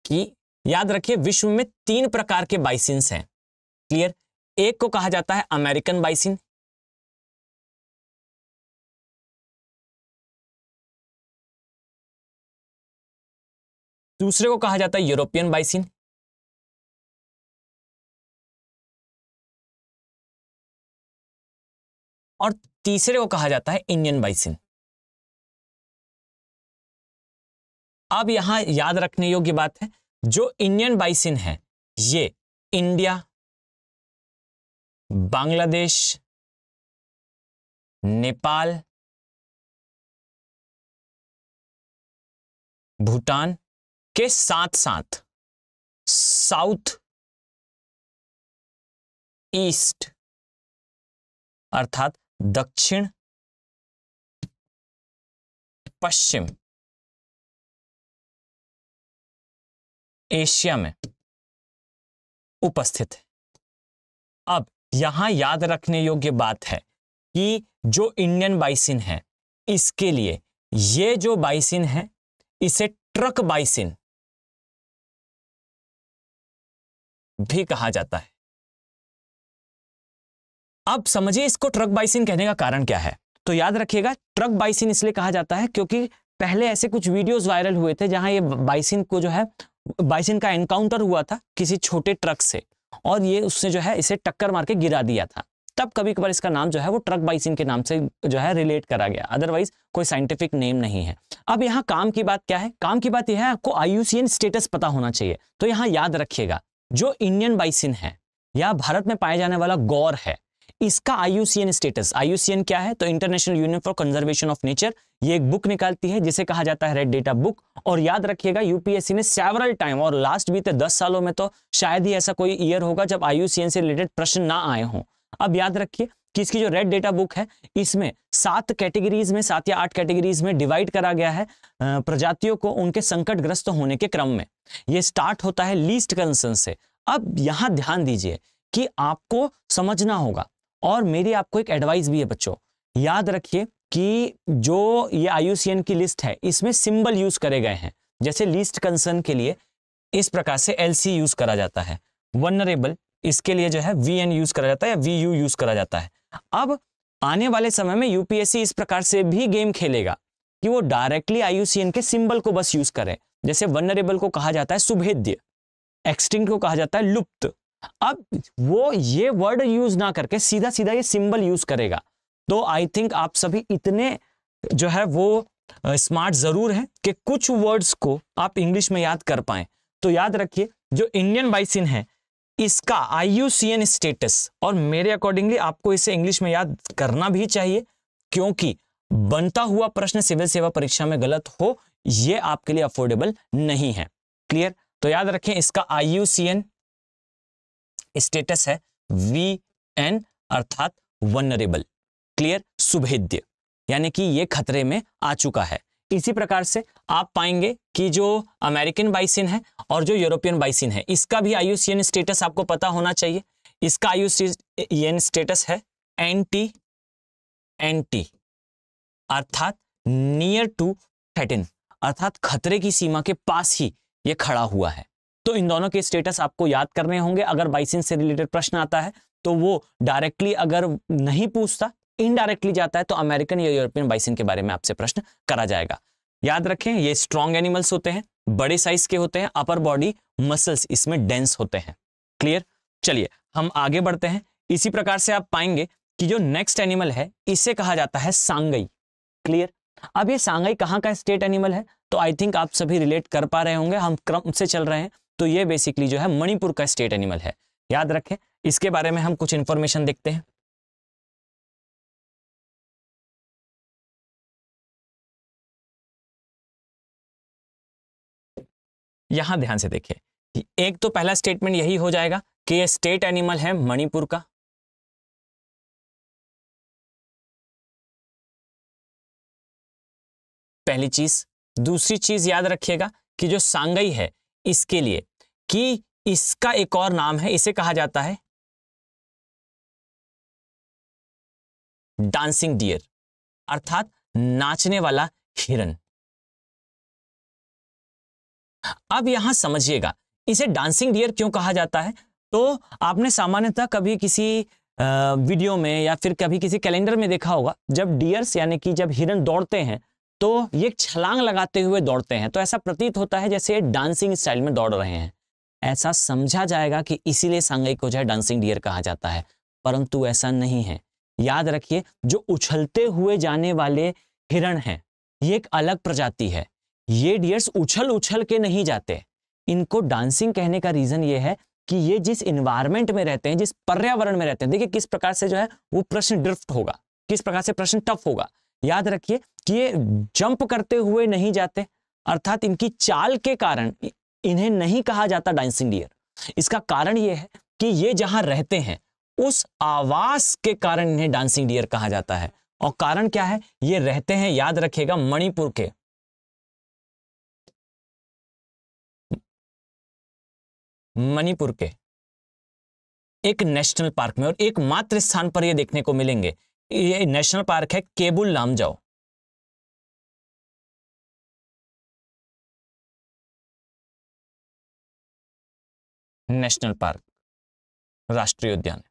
कि याद रखिए विश्व में तीन प्रकार के बाइसिन हैं क्लियर एक को कहा जाता है अमेरिकन बाइसिन दूसरे को कहा जाता है यूरोपियन बाइसिन और तीसरे को कहा जाता है इंडियन बाइसिन अब यहां याद रखने योग्य बात है जो इंडियन बाइसिन है ये इंडिया बांग्लादेश नेपाल भूटान के साथ साथ साउथ ईस्ट अर्थात दक्षिण पश्चिम एशिया में उपस्थित है अब यहां याद रखने योग्य बात है कि जो इंडियन बाइसिन है इसके लिए ये जो बाइसिन है इसे ट्रक बाइसिन भी कहा जाता है अब समझिए इसको ट्रक बाइसिन कहने का कारण क्या है तो याद रखिएगा ट्रक बाइसिन इसलिए कहा जाता है क्योंकि पहले ऐसे कुछ वीडियोस वायरल हुए थे जहां ये बाइसिन को जो है बाइसिन का एनकाउंटर हुआ था किसी छोटे ट्रक से और ये उसने जो है इसे टक्कर मार के गिरा दिया था तब कभी कभार इसका नाम जो है वो ट्रक बाइसिन के नाम से जो है रिलेट करा गया अदरवाइज कोई साइंटिफिक नेम नहीं है अब यहाँ काम की बात क्या है काम की बात यह है आपको आईयूसीएन स्टेटस पता होना चाहिए तो यहाँ याद रखिएगा जो इंडियन बाइसिन है या भारत में पाया जाने वाला गौर है इसका आईयूसीएन स्टेटस आईयूसीएन क्या है तो international union for conservation of nature ये एक बुक निकालती है जिसे कहा जाता है रेड डेटा बुक और याद रखिएगा यूपीएससी ने सेवरल टाइम और लास्ट बीते दस सालों में तो शायद ही ऐसा कोई ईयर होगा जब आईयूसीएन से रिलेटेड प्रश्न ना आए हों अब याद रखिए कि इसकी जो रेड डेटा बुक है इसमें सात कैटेगरीज में सात या आठ कैटेगरीज में डिवाइड करा गया है प्रजातियों को उनके संकटग्रस्त होने के क्रम में ये स्टार्ट होता है लीस्ट कंसर्न से अब यहां ध्यान दीजिए कि आपको समझना होगा और मेरी आपको एक एडवाइस भी है बच्चों याद रखिए कि जो ये आयुसीएन की लिस्ट है इसमें सिंबल यूज करे गए हैं जैसे लिस्ट कंसर्न के लिए इस प्रकार से एल यूज करा जाता है वनरेबल इसके लिए जो है वी एन यूज करा जाता है या वी यू यूज करा जाता है अब आने वाले समय में यूपीएससी इस प्रकार से भी गेम खेलेगा कि वो डायरेक्टली आयुसीएन के सिंबल को बस यूज करें जैसे वनरेबल को कहा जाता है सुभेद्य एक्सटिंक्ट को कहा जाता है लुप्त अब वो ये वर्ड यूज ना करके सीधा सीधा ये सिंबल यूज करेगा तो आई थिंक आप सभी इतने जो है वो स्मार्ट जरूर है कि कुछ वर्ड्स को आप इंग्लिश में याद कर पाए तो याद रखिए जो इंडियन बाइसिन है इसका आई स्टेटस और मेरे अकॉर्डिंगली आपको इसे इंग्लिश में याद करना भी चाहिए क्योंकि बनता हुआ प्रश्न सिविल सेवा परीक्षा में गलत हो यह आपके लिए अफोर्डेबल नहीं है क्लियर तो याद रखें इसका आई स्टेटस है वी एन अर्थात वनरेबल क्लियर सुभेद्य यानी कि ये खतरे में आ चुका है इसी प्रकार से आप पाएंगे कि जो अमेरिकन बाइसिन है और जो यूरोपियन बाइसिन है इसका भी आयुसीएन स्टेटस आपको पता होना चाहिए इसका आयुष स्टेटस है एंटी एंटी अर्थात नियर टू थेटिन अर्थात खतरे की सीमा के पास ही ये खड़ा हुआ है तो इन दोनों के स्टेटस आपको याद करने होंगे अगर बाइसेंस से रिलेटेड प्रश्न आता है तो वो डायरेक्टली अगर नहीं पूछता इनडायरेक्टली जाता है तो अमेरिकन या यूरोपियन बाइसिन के बारे में आपसे प्रश्न करा जाएगा याद रखें ये स्ट्रॉन्ग एनिमल्स होते हैं बड़े साइज के होते हैं अपर बॉडी मसल्स इसमें डेंस होते हैं क्लियर चलिए हम आगे बढ़ते हैं इसी प्रकार से आप पाएंगे कि जो नेक्स्ट एनिमल है इसे कहा जाता है सांगई क्लियर अब ये सांगई कहाँ का स्टेट एनिमल है तो आई थिंक आप सभी रिलेट कर पा रहे होंगे हम क्रम से चल रहे हैं तो ये बेसिकली जो है मणिपुर का स्टेट एनिमल है याद रखें इसके बारे में हम कुछ इंफॉर्मेशन देखते हैं यहां ध्यान से देखिए एक तो पहला स्टेटमेंट यही हो जाएगा कि यह स्टेट एनिमल है मणिपुर का पहली चीज दूसरी चीज याद रखिएगा कि जो सांगई है इसके लिए कि इसका एक और नाम है इसे कहा जाता है डांसिंग डियर अर्थात नाचने वाला हिरन अब यहां समझिएगा इसे डांसिंग डियर क्यों कहा जाता है तो आपने सामान्यतः कभी किसी वीडियो में या फिर कभी किसी कैलेंडर में देखा होगा जब डियर्स यानी कि जब हिरन दौड़ते हैं तो ये छलांग लगाते हुए दौड़ते हैं तो ऐसा प्रतीत होता है जैसे ये डांसिंग स्टाइल में दौड़ रहे हैं ऐसा समझा जाएगा कि इसीलिए सांगई को जो है डांसिंग डियर कहा जाता है परंतु ऐसा नहीं है याद रखिए जो उछलते हुए जाने वाले हिरण हैं ये एक अलग प्रजाति है ये डियर्स उछल उछल के नहीं जाते इनको डांसिंग कहने का रीजन ये है कि ये जिस इन्वायरमेंट में रहते हैं जिस पर्यावरण में रहते हैं देखिए किस प्रकार से जो है वो प्रश्न ड्रिफ्ट होगा किस प्रकार से प्रश्न टफ होगा याद रखिए कि ये जंप करते हुए नहीं जाते अर्थात इनकी चाल के कारण इन्हें नहीं कहा जाता डांसिंग डियर इसका कारण यह है कि ये जहां रहते हैं उस आवास के कारण इन्हें डांसिंग डियर कहा जाता है और कारण क्या है ये रहते हैं याद रखेगा मणिपुर के मणिपुर के एक नेशनल पार्क में और एकमात्र स्थान पर ये देखने को मिलेंगे ये नेशनल पार्क है केबुल जाओ नेशनल पार्क राष्ट्रीय उद्यान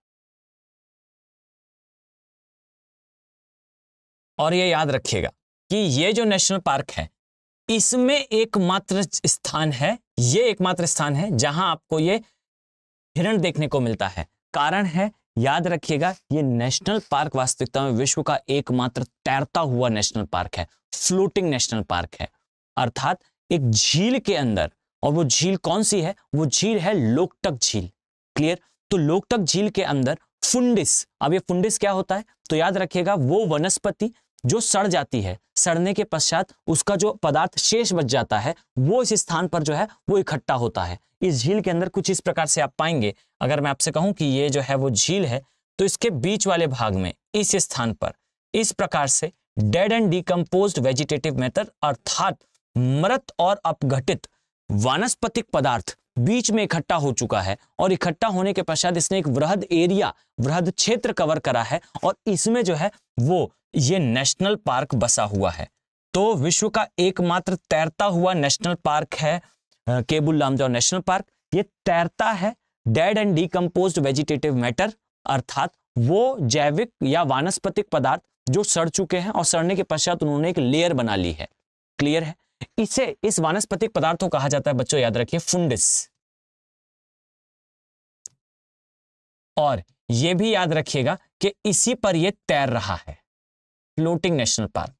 और ये याद रखिएगा कि ये जो नेशनल पार्क है इसमें एकमात्र स्थान है ये एकमात्र स्थान है जहां आपको ये हिरण देखने को मिलता है कारण है याद रखिएगा ये नेशनल पार्क वास्तविकता में विश्व का एकमात्र तैरता हुआ नेशनल पार्क है फ्लोटिंग नेशनल पार्क है अर्थात एक झील के अंदर और वो झील कौन सी है वो झील है लोकटक झील क्लियर तो लोकटक झील के अंदर फुंडिस अब ये फुंडिस क्या होता है तो याद रखिएगा वो वनस्पति जो सड़ जाती है सड़ने के पश्चात उसका जो पदार्थ शेष बच जाता है वो इस स्थान पर जो है वो इकट्ठा होता है इस झील के अंदर कुछ इस प्रकार से आप पाएंगे अगर मैं आपसे कहूं कि ये जो है वो झील है तो इसके बीच वाले भाग में इस स्थान पर इस प्रकार से dead and decompose vegetative matter अर्थात मृत और अपघटित वानस्पतिक पदार्थ बीच में इकट्ठा हो चुका है और इकट्ठा होने के पश्चात इसने एक वृहद एरिया वृहद क्षेत्र कवर करा है और इसमें जो है वो ये नेशनल पार्क बसा हुआ है तो विश्व का एकमात्र तैरता हुआ नेशनल पार्क है केबुल लामजाओ नेशनल पार्क ये तैरता है dead and decompose vegetative matter अर्थात वो जैविक या वानस्पतिक पदार्थ जो सड़ चुके हैं और सड़ने के पश्चात उन्होंने एक लेयर बना ली है क्लियर है इसे इस वानस्पतिक पदार्थ को कहा जाता है बच्चों याद रखिए फुंडिस और यह भी याद रखिएगा कि इसी पर यह तैर रहा है फ्लोटिंग नेशनल पार्क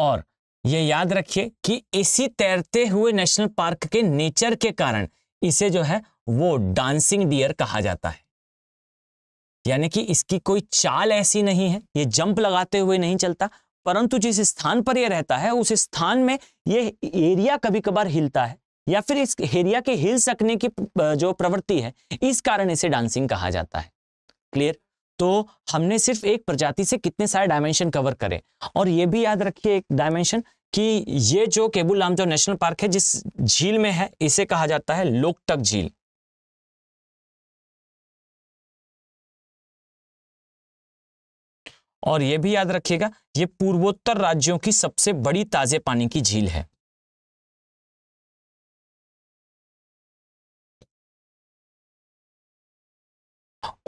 और यह याद रखिए कि इसी तैरते हुए नेशनल पार्क के नेचर के कारण इसे जो है वो डांसिंग डियर कहा जाता है यानी कि इसकी कोई चाल ऐसी नहीं है ये जंप लगाते हुए नहीं चलता परंतु जिस स्थान पर यह रहता है उस स्थान में ये एरिया कभी कभार हिलता है या फिर इस एरिया के हिल सकने की जो प्रवृत्ति है इस कारण इसे डांसिंग कहा जाता है क्लियर तो हमने सिर्फ एक प्रजाति से कितने सारे डायमेंशन कवर करे और ये भी याद रखिए एक डायमेंशन कि ये जो केबुल जो नेशनल पार्क है जिस झील में है इसे कहा जाता है लोकटक झील और यह भी याद रखिएगा ये पूर्वोत्तर राज्यों की सबसे बड़ी ताजे पानी की झील है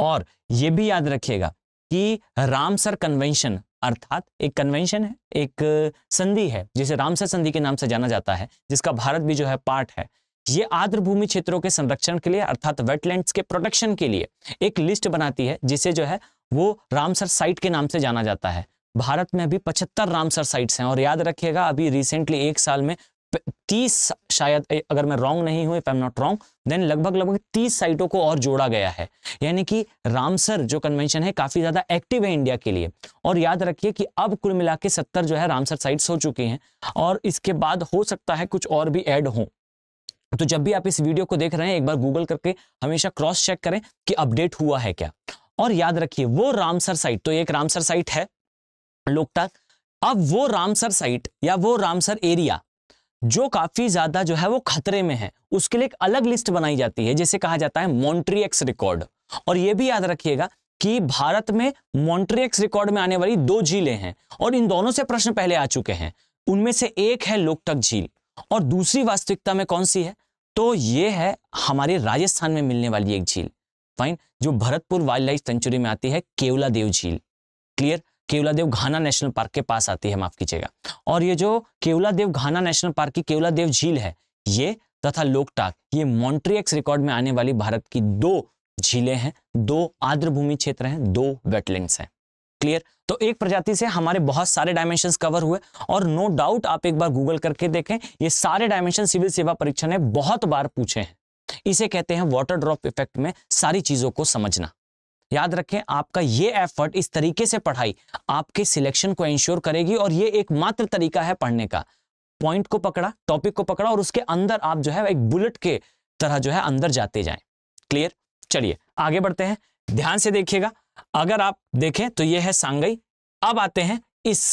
और यह भी याद रखिएगा कि रामसर कन्वेंशन अर्थात एक कन्वेंशन है एक संधि है जिसे रामसर संधि के नाम से जाना जाता है जिसका भारत भी जो है पार्ट है ये आर्द्र भूमि क्षेत्रों के संरक्षण के लिए अर्थात वेटलैंड्स के प्रोटेक्शन के लिए एक लिस्ट बनाती है जिसे जो है वो रामसर साइट के नाम से जाना जाता है भारत में अभी पचहत्तर रामसर साइट्स हैं और याद रखिएगा अभी रिसेंटली एक साल में तीस शायद अगर मैं रॉन्ग नहीं हुई I am not wrong then लगभग लगभग तीस साइटों को और जोड़ा गया है यानी कि रामसर जो कन्वेंशन है काफी ज्यादा एक्टिव है इंडिया के लिए और याद रखिए कि अब कुल मिला के सत्तर जो है रामसर साइट्स हो चुकी हैं और इसके बाद हो सकता है कुछ और भी ऐड हो तो जब भी आप इस वीडियो को देख रहे हैं एक बार गूगल करके हमेशा क्रॉस चेक करें कि अपडेट हुआ है क्या और याद रखिए वो रामसर साइट तो एक रामसर साइट है लोकटाक अब वो रामसर साइट या वो रामसर एरिया जो काफी ज्यादा जो है वो खतरे में है उसके लिए एक अलग लिस्ट बनाई जाती है जिसे कहा जाता है मॉन्ट्रियक्स रिकॉर्ड और ये भी याद रखिएगा कि भारत में मॉन्ट्रियक्स रिकॉर्ड में आने वाली दो झीलें हैं और इन दोनों से प्रश्न पहले आ चुके हैं उनमें से एक है लोकटक झील और दूसरी वास्तविकता में कौन सी है तो ये है हमारे राजस्थान में मिलने वाली एक झील फाइन जो भरतपुर वाइल्ड लाइफ सेंचुरी में आती है केवला देव झील clear Keoladeo Ghana national park के पास आती है माफ कीजिएगा और ये जो केवला देव घाना नेशनल पार्क की केवला देव झील है ये तथा लोकटाक ये मॉन्ट्रियक्स रिकॉर्ड में आने वाली भारत की दो झीलें हैं दो आर्द्र भूमि क्षेत्र हैं दो वेटलैंड्स हैं क्लियर तो एक प्रजाति से हमारे बहुत सारे डायमेंशन कवर हुए और नो डाउट आप एक बार गूगल करके देखें ये सारे डायमेंशन सिविल सेवा परीक्षा ने बहुत बार पूछे हैं इसे कहते हैं वाटर ड्रॉप इफेक्ट में सारी चीजों को समझना याद रखें आपका ये एफर्ट इस तरीके से पढ़ाई आपके सिलेक्शन को इंश्योर करेगी और ये एकमात्र तरीका है पढ़ने का पॉइंट को पकड़ा टॉपिक को पकड़ा और उसके अंदर आप जो है एक बुलेट के तरह जो है अंदर जाते जाएं क्लियर चलिए आगे बढ़ते हैं ध्यान से देखिएगा अगर आप देखें तो ये है सांगई अब आते हैं इस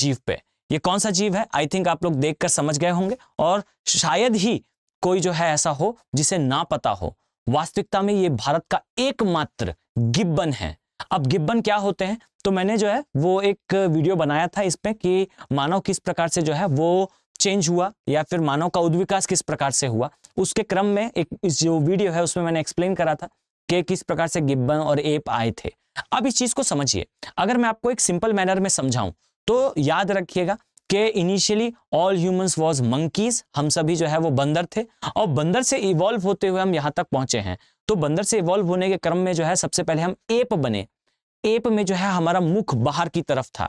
जीव पे ये कौन सा जीव है आई थिंक आप लोग देखकर समझ गए होंगे और शायद ही कोई जो है ऐसा हो जिसे ना पता हो वास्तविकता में ये भारत का एकमात्र गिब्बन है अब गिब्बन क्या होते हैं तो मैंने जो है वो एक वीडियो बनाया था इसमें कि मानव किस प्रकार से जो है वो चेंज हुआ या फिर मानव का उद्विकास किस प्रकार से हुआ उसके क्रम में एक जो वीडियो है उसमें मैंने एक्सप्लेन करा था कि किस प्रकार से गिब्बन और एप आए थे अब इस चीज को समझिए अगर मैं आपको एक सिंपल मैनर में समझाऊं तो याद रखिएगा के initially all humans was monkeys हम सभी जो है वो बंदर थे और बंदर से इवॉल्व होते हुए हम यहाँ तक पहुंचे हैं तो बंदर से इवॉल्व होने के क्रम में जो है सबसे पहले हम एप बने एप में जो है हमारा मुख बाहर की तरफ था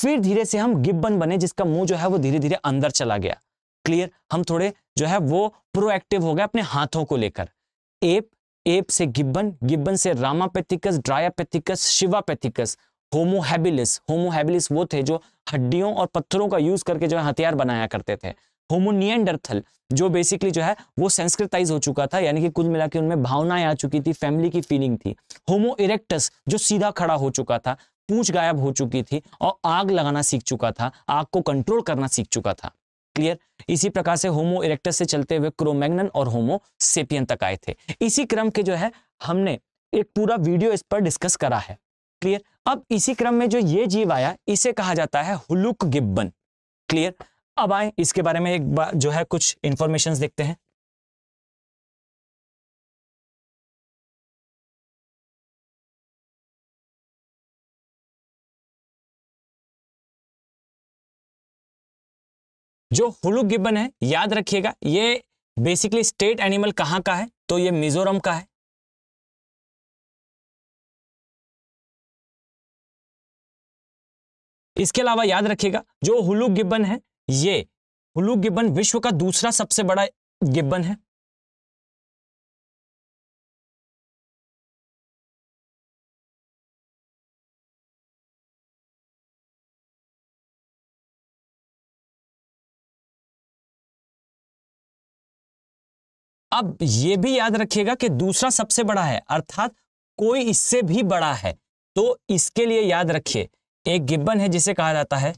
फिर धीरे से हम गिब्बन बने जिसका मुंह जो है वो धीरे धीरे अंदर चला गया क्लियर हम थोड़े जो है वो प्रोएक्टिव हो गए अपने हाथों को लेकर एप एप से गिब्बन गिब्बन से रामापेथिकस ड्रायापेथिकस शिवापैथिकस होमोहेबिलिस होमोहेबिलिस वो थे जो हड्डियों और पत्थरों का यूज करके जो है हथियार बनाया करते थे होमोनियंडरथल जो बेसिकली जो है वो संस्कृताइज हो चुका था यानी कि कुल मिला के उनमें भावनाएं आ चुकी थी फैमिली की फीलिंग थी होमो इरेक्टस जो सीधा खड़ा हो चुका था पूछ गायब हो चुकी थी और आग लगाना सीख चुका था आग को कंट्रोल करना सीख चुका था क्लियर इसी प्रकार से होमो इरेक्टस से चलते हुए क्रोमैग्नन और होमो सेपियन तक आए थे इसी क्रम के जो है हमने एक पूरा वीडियो इस पर डिस्कस करा है क्लियर अब इसी क्रम में जो ये जीव आया इसे कहा जाता है हुलुक गिब्बन क्लियर अब आए इसके बारे में एक बार जो है कुछ इंफॉर्मेशन देखते हैं जो हुलुक गिब्बन है याद रखिएगा ये बेसिकली स्टेट एनिमल कहां का है तो ये मिजोरम का है इसके अलावा याद रखिएगा जो हुलू गिब्बन है ये हुलू गिब्बन विश्व का दूसरा सबसे बड़ा गिब्बन है अब ये भी याद रखिएगा कि दूसरा सबसे बड़ा है अर्थात कोई इससे भी बड़ा है तो इसके लिए याद रखिए एक गिब्बन है जिसे कहा जाता है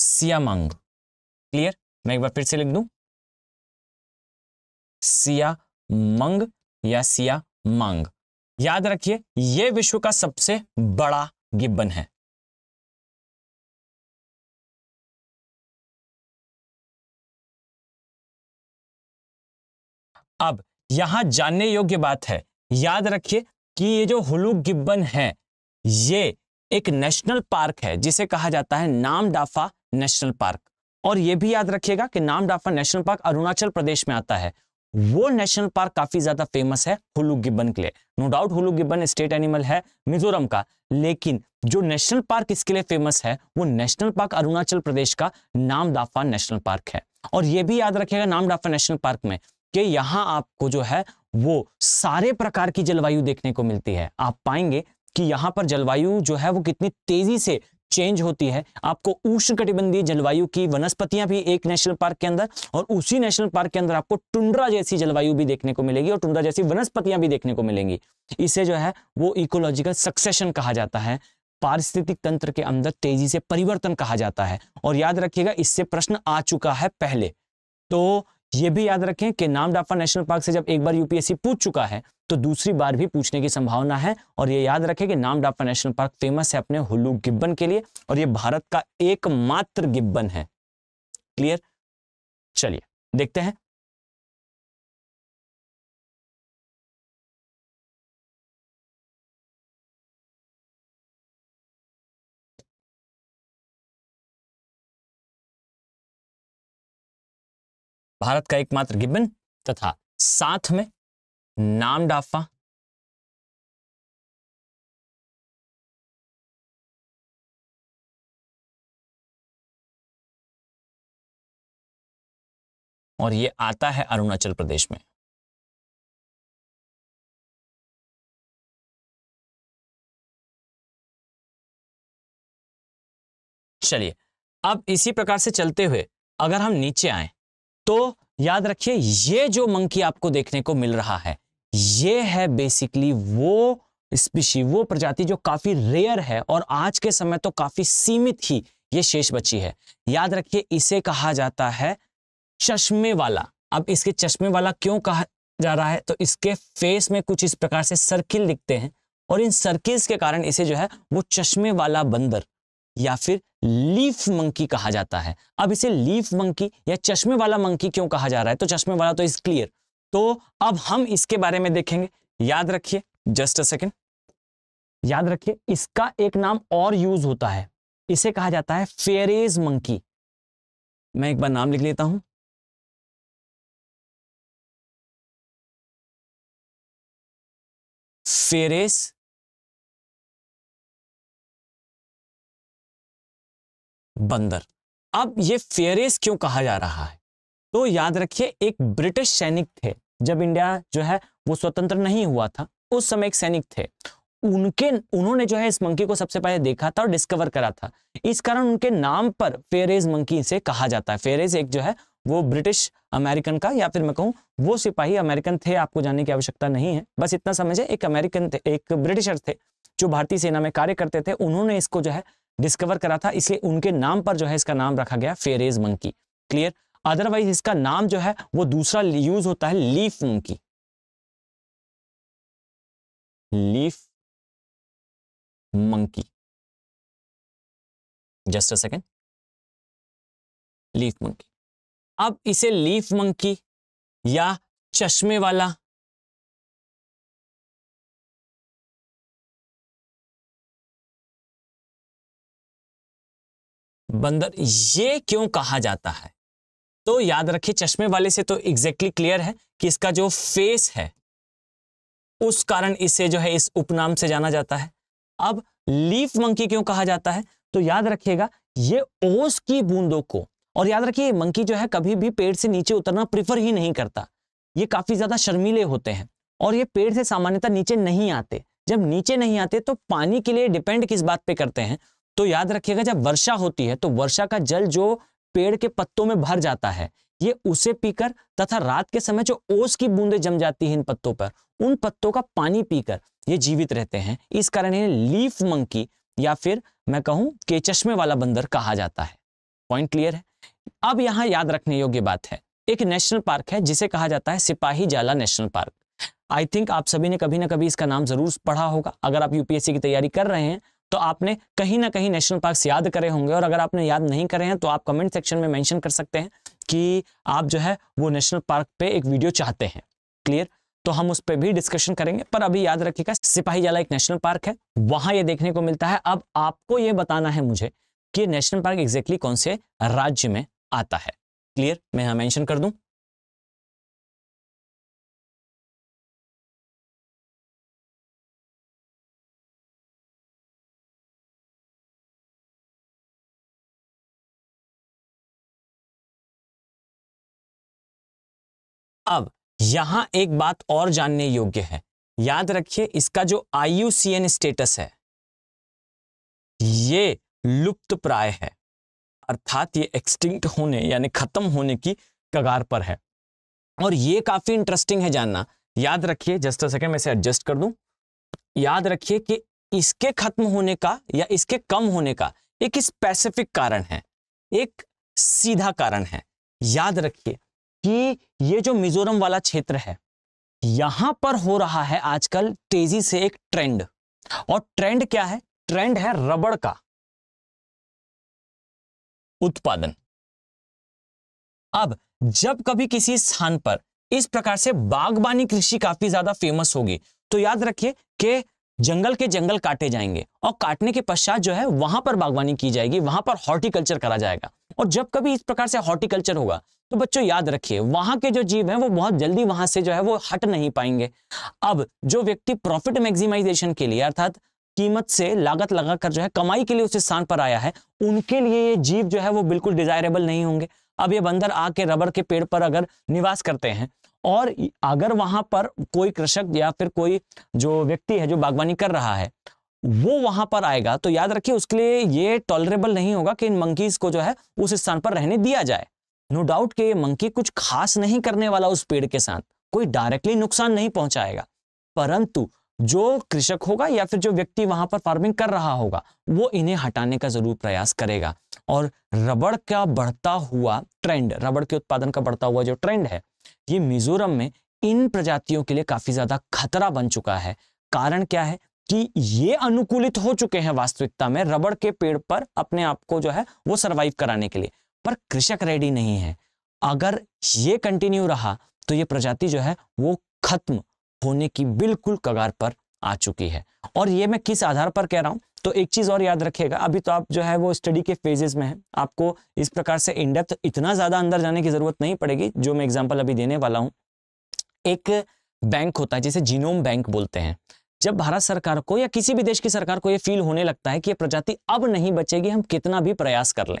सियामंग क्लियर मैं एक बार फिर से लिख दूं सिया मंग या सिया मंग याद रखिए यह विश्व का सबसे बड़ा गिब्बन है अब यहां जानने योग्य बात है याद रखिए कि ये जो हुलू गिब्बन है ये एक नेशनल पार्क है जिसे कहा जाता है नामडाफा नेशनल पार्क और ये भी याद रखिएगा कि नामडाफा नेशनल पार्क अरुणाचल प्रदेश में आता है वो नेशनल पार्क काफी ज्यादा फेमस है हुलू गिबन के लिए no doubt hoolock gibbon state animal है मिजोरम का लेकिन जो नेशनल पार्क इसके लिए फेमस है वो नेशनल पार्क अरुणाचल प्रदेश का नामडाफा नेशनल पार्क है और ये भी याद रखिएगा नामडाफा नेशनल पार्क में कि यहां आपको जो है वो सारे प्रकार की जलवायु देखने को मिलती है आप पाएंगे कि यहाँ पर जलवायु जो है वो कितनी तेजी से चेंज होती है आपको उष्ण जलवायु की वनस्पतियां भी एक नेशनल पार्क के अंदर और उसी नेशनल पार्क के अंदर आपको टुंड्रा जैसी जलवायु भी देखने को मिलेगी और टुंड्रा जैसी वनस्पतियां भी देखने को मिलेंगी इसे जो है वो इकोलॉजिकल सक्सेशन कहा जाता है पारिस्थितिक तंत्र के अंदर तेजी से परिवर्तन कहा जाता है और याद रखिएगा इससे प्रश्न आ चुका है पहले तो ये भी याद रखें कि नामडाफा नेशनल पार्क से जब एक बार यूपीएससी पूछ चुका है तो दूसरी बार भी पूछने की संभावना है और ये याद रखें कि नामडाफा नेशनल पार्क फेमस है अपने हुल्लू गिब्बन के लिए और ये भारत का एकमात्र गिब्बन है क्लियर चलिए देखते हैं भारत का एकमात्र गिब्बन तथा साथ में नाम डाफा और ये आता है अरुणाचल प्रदेश में चलिए अब इसी प्रकार से चलते हुए अगर हम नीचे आए तो याद रखिए ये जो मंकी आपको देखने को मिल रहा है ये है बेसिकली वो स्पीशी वो प्रजाति जो काफी रेयर है और आज के समय तो काफी सीमित ही ये शेष बची है याद रखिए इसे कहा जाता है चश्मे वाला अब इसके चश्मे वाला क्यों कहा जा रहा है तो इसके फेस में कुछ इस प्रकार से सर्किल दिखते हैं और इन सर्किल्स के कारण इसे जो है वो चश्मे वाला बंदर या फिर लीफ मंकी कहा जाता है अब इसे लीफ मंकी या चश्मे वाला मंकी क्यों कहा जा रहा है तो चश्मे वाला तो इज क्लियर तो अब हम इसके बारे में देखेंगे याद रखिए जस्ट अ सेकेंड याद रखिए इसका एक नाम और यूज होता है इसे कहा जाता है फेरेज मंकी मैं एक बार नाम लिख लेता हूं फेरेस बंदर अब ये फेयरेस क्यों कहा जा रहा है तो याद रखिए एक ब्रिटिश सैनिक थे जब इंडिया जो है वो स्वतंत्र नहीं हुआ था उस समय एक सैनिक थे उनके उन्होंने जो है इस मंकी को सबसे पहले देखा था और डिस्कवर करा था इस कारण उनके नाम पर फेरेज मंकी से कहा जाता है फेरेज एक जो है वो ब्रिटिश अमेरिकन का या फिर मैं कहूँ वो सिपाही अमेरिकन थे आपको जानने की आवश्यकता नहीं है बस इतना समझे एक अमेरिकन थे एक ब्रिटिशर थे जो भारतीय सेना में कार्य करते थे उन्होंने इसको जो है डिस्कवर करा था इसलिए उनके नाम पर जो है इसका नाम रखा गया फेरेज मंकी क्लियर अदरवाइज इसका नाम जो है वो दूसरा यूज होता है leaf monkey leaf monkey just a second leaf monkey अब इसे लीफ मंकी या चश्मे वाला बंदर ये क्यों कहा जाता है तो याद रखिए चश्मे वाले से तो एग्जैक्टली exactly क्लियर है कि इसका जो फेस है उस कारण इसे जो है इस उपनाम से जाना जाता है अब लीफ मंकी क्यों कहा जाता है तो याद रखिएगा ये ओस की बूंदों को और याद रखिए मंकी जो है कभी भी पेड़ से नीचे उतरना प्रिफर ही नहीं करता ये काफी ज्यादा शर्मीले होते हैं और ये पेड़ से सामान्यतः नीचे नहीं आते जब नीचे नहीं आते तो पानी के लिए डिपेंड किस बात पे करते हैं तो याद रखिएगा जब वर्षा होती है तो वर्षा का जल जो पेड़ के पत्तों में भर जाता है ये उसे पीकर तथा रात के समय जो ओस की बूंदें जम जाती हैं इन पत्तों पर उन पत्तों का पानी पीकर ये जीवित रहते हैं इस कारण इन्हें लीफ मंकी या फिर मैं कहूं के चश्मे वाला बंदर कहा जाता है पॉइंट क्लियर है अब यहां याद रखने योग्य बात है एक नेशनल पार्क है जिसे कहा जाता है सिपाही जाला नेशनल पार्क आई थिंक आप सभी ने कभी ना कभी इसका नाम जरूर पढ़ा होगा अगर आप यूपीएससी की तैयारी कर रहे हैं तो आपने कहीं ना कहीं नेशनल पार्क याद करे होंगे और अगर आपने याद नहीं करे हैं तो आप कमेंट सेक्शन में मैंशन कर सकते हैं कि आप जो है वो नेशनल पार्क पे एक वीडियो चाहते हैं क्लियर तो हम उस पर भी डिस्कशन करेंगे पर अभी याद रखिएगा सिपाही जाला एक नेशनल पार्क है वहां ये देखने को मिलता है अब आपको ये बताना है मुझे कि नेशनल पार्क एग्जैक्टली कौन से राज्य में आता है क्लियर मैं यहाँ मेंशन कर दूं अब यहां एक बात और जानने योग्य है याद रखिए इसका जो आयु स्टेटस है ये लुप्त प्राय है अर्थात ये एक्सटिंक्ट होने यानी खत्म होने की कगार पर है और ये काफी इंटरेस्टिंग है जानना याद रखिए जस्ट अ मैं इसे एडजस्ट कर दूं याद रखिए कि इसके खत्म होने का या इसके कम होने का एक स्पेसिफिक कारण है एक सीधा कारण है याद रखिए कि ये जो मिजोरम वाला क्षेत्र है यहां पर हो रहा है आजकल तेजी से एक ट्रेंड और ट्रेंड क्या है ट्रेंड है रबड़ का उत्पादन अब जब कभी किसी स्थान पर इस प्रकार से बागबानी कृषि काफी ज्यादा फेमस होगी तो याद रखिए कि जंगल के जंगल काटे जाएंगे और काटने के पश्चात जो है वहां पर बागवानी की जाएगी वहां पर हॉर्टिकल्चर करा जाएगा और जब कभी इस प्रकार से हॉर्टिकल्चर होगा तो बच्चों याद रखिए वहां के जो जीव हैं वो बहुत जल्दी वहां से जो है वो हट नहीं पाएंगे अब जो व्यक्ति प्रॉफिट मैक्सिमाइजेशन के लिए अर्थात कीमत से लागत लगाकर जो है कमाई के लिए उस स्थान पर आया है उनके लिए ये जीव जो है वो बिल्कुल डिजायरेबल नहीं होंगे अब ये बंदर आके रबर के पेड़ पर अगर निवास करते हैं और अगर वहां पर कोई कृषक या फिर कोई जो व्यक्ति है जो बागवानी कर रहा है वो वहां पर आएगा तो याद रखिए उसके लिए ये टॉलरेबल नहीं होगा कि इन मंकीज को जो है उस स्थान पर रहने दिया जाए नो डाउट कि ये मंकी कुछ खास नहीं करने वाला उस पेड़ के साथ कोई डायरेक्टली नुकसान नहीं पहुंचाएगा परंतु जो कृषक होगा या फिर जो व्यक्ति वहां पर फार्मिंग कर रहा होगा वो इन्हें हटाने का जरूर प्रयास करेगा और रबड़ का बढ़ता हुआ ट्रेंड रबड़ के उत्पादन का बढ़ता हुआ जो ट्रेंड है ये मिजोरम में इन प्रजातियों के लिए काफी ज्यादा खतरा बन चुका है कारण क्या है कि ये अनुकूलित हो चुके हैं वास्तविकता में रबड़ के पेड़ पर अपने आप को जो है वो सरवाइव कराने के लिए पर कृषक रेडी नहीं है अगर ये कंटिन्यू रहा तो ये प्रजाति जो है वो खत्म होने की बिल्कुल कगार पर आ चुकी है और ये मैं किस आधार पर कह रहा हूँ तो एक चीज और याद रखिएगा अभी तो आप जो है वो स्टडी के फेजेस में है आपको इस प्रकार से इनडेप्थ इतना ज्यादा अंदर जाने की जरूरत नहीं पड़ेगी जो मैं एग्जाम्पल अभी देने वाला हूँ एक बैंक होता है जिसे जीनोम बैंक बोलते हैं जब भारत सरकार को या किसी भी देश की सरकार को यह फील होने लगता है कि यह प्रजाति अब नहीं बचेगी हम कितना भी प्रयास कर लें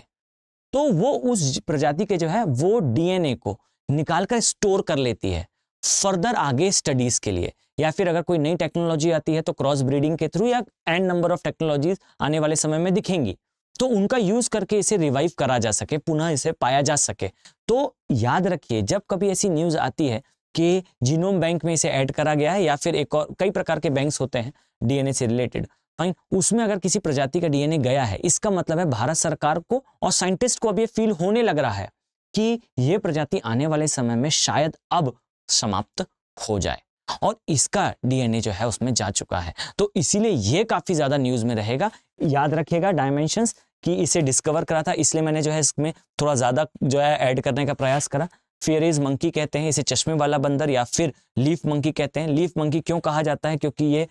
तो वो उस प्रजाति के जो है वो डीएनए को निकालकर स्टोर कर लेती है फर्दर आगे स्टडीज के लिए या फिर अगर कोई नई टेक्नोलॉजी आती है तो क्रॉस ब्रीडिंग के थ्रू या एंड नंबर ऑफ टेक्नोलॉजीज आने वाले समय में दिखेंगी तो उनका यूज करके इसे रिवाइव करा जा सके पुनः इसे पाया जा सके तो याद रखिए जब कभी ऐसी न्यूज आती है कि जीनोम बैंक में इसे ऐड करा गया है या फिर एक और कई प्रकार के बैंक्स होते हैं डीएनए से रिलेटेड फाइन उसमें अगर किसी प्रजाति का डीएनए गया है इसका मतलब है भारत सरकार को और साइंटिस्ट को अब ये फील होने लग रहा है कि ये प्रजाति आने वाले समय में शायद अब समाप्त हो जाए और इसका डीएनए जो है उसमें जा चुका है तो इसीलिए यह काफी ज्यादा न्यूज में रहेगा याद रखिएगा डायमेंशन कि इसे डिस्कवर करा था इसलिए मैंने जो है इसमें थोड़ा ज्यादा जो है ऐड करने का प्रयास करा फेरेज मंकी कहते हैं इसे चश्मे वाला बंदर या फिर लीफ मंकी कहते हैं लीफ मंकी क्यों कहा जाता है क्योंकि ये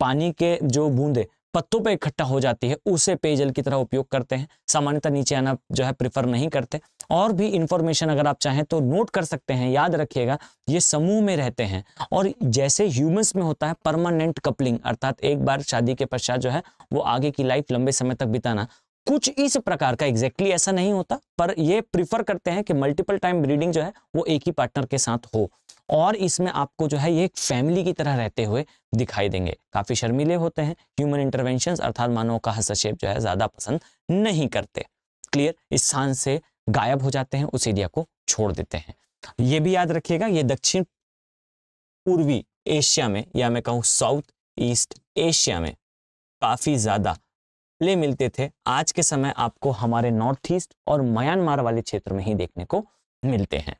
पानी के जो बूंदे पत्तों पे इकट्ठा हो जाती है उसे पेयजल की तरह उपयोग करते हैं सामान्यतः नीचे आना जो है प्रिफर नहीं करते और भी इंफॉर्मेशन अगर आप चाहें तो नोट कर सकते हैं याद रखिएगा ये समूह में रहते हैं और जैसे ह्यूमंस में होता है परमानेंट कपलिंग अर्थात एक बार शादी के पश्चात जो है वो आगे की लाइफ लंबे समय तक बिताना कुछ इस प्रकार का एग्जैक्टली exactly ऐसा नहीं होता पर ये प्रिफर करते हैं कि मल्टीपल टाइम ब्रीडिंग जो है वो एक ही पार्टनर के साथ हो और इसमें आपको जो है ये एक फैमिली की तरह रहते हुए दिखाई देंगे काफी शर्मीले होते हैं ह्यूमन इंटरवेंशन अर्थात मानव का हस्तक्षेप जो है ज्यादा पसंद नहीं करते क्लियर इस स्थान से गायब हो जाते हैं उस एरिया को छोड़ देते हैं ये भी याद रखिएगा ये दक्षिण पूर्वी एशिया में या मैं कहूँ साउथ ईस्ट एशिया में काफी ज्यादा ले मिलते थे आज के समय आपको हमारे नॉर्थ ईस्ट और म्यांमार वाले क्षेत्र में ही देखने को मिलते हैं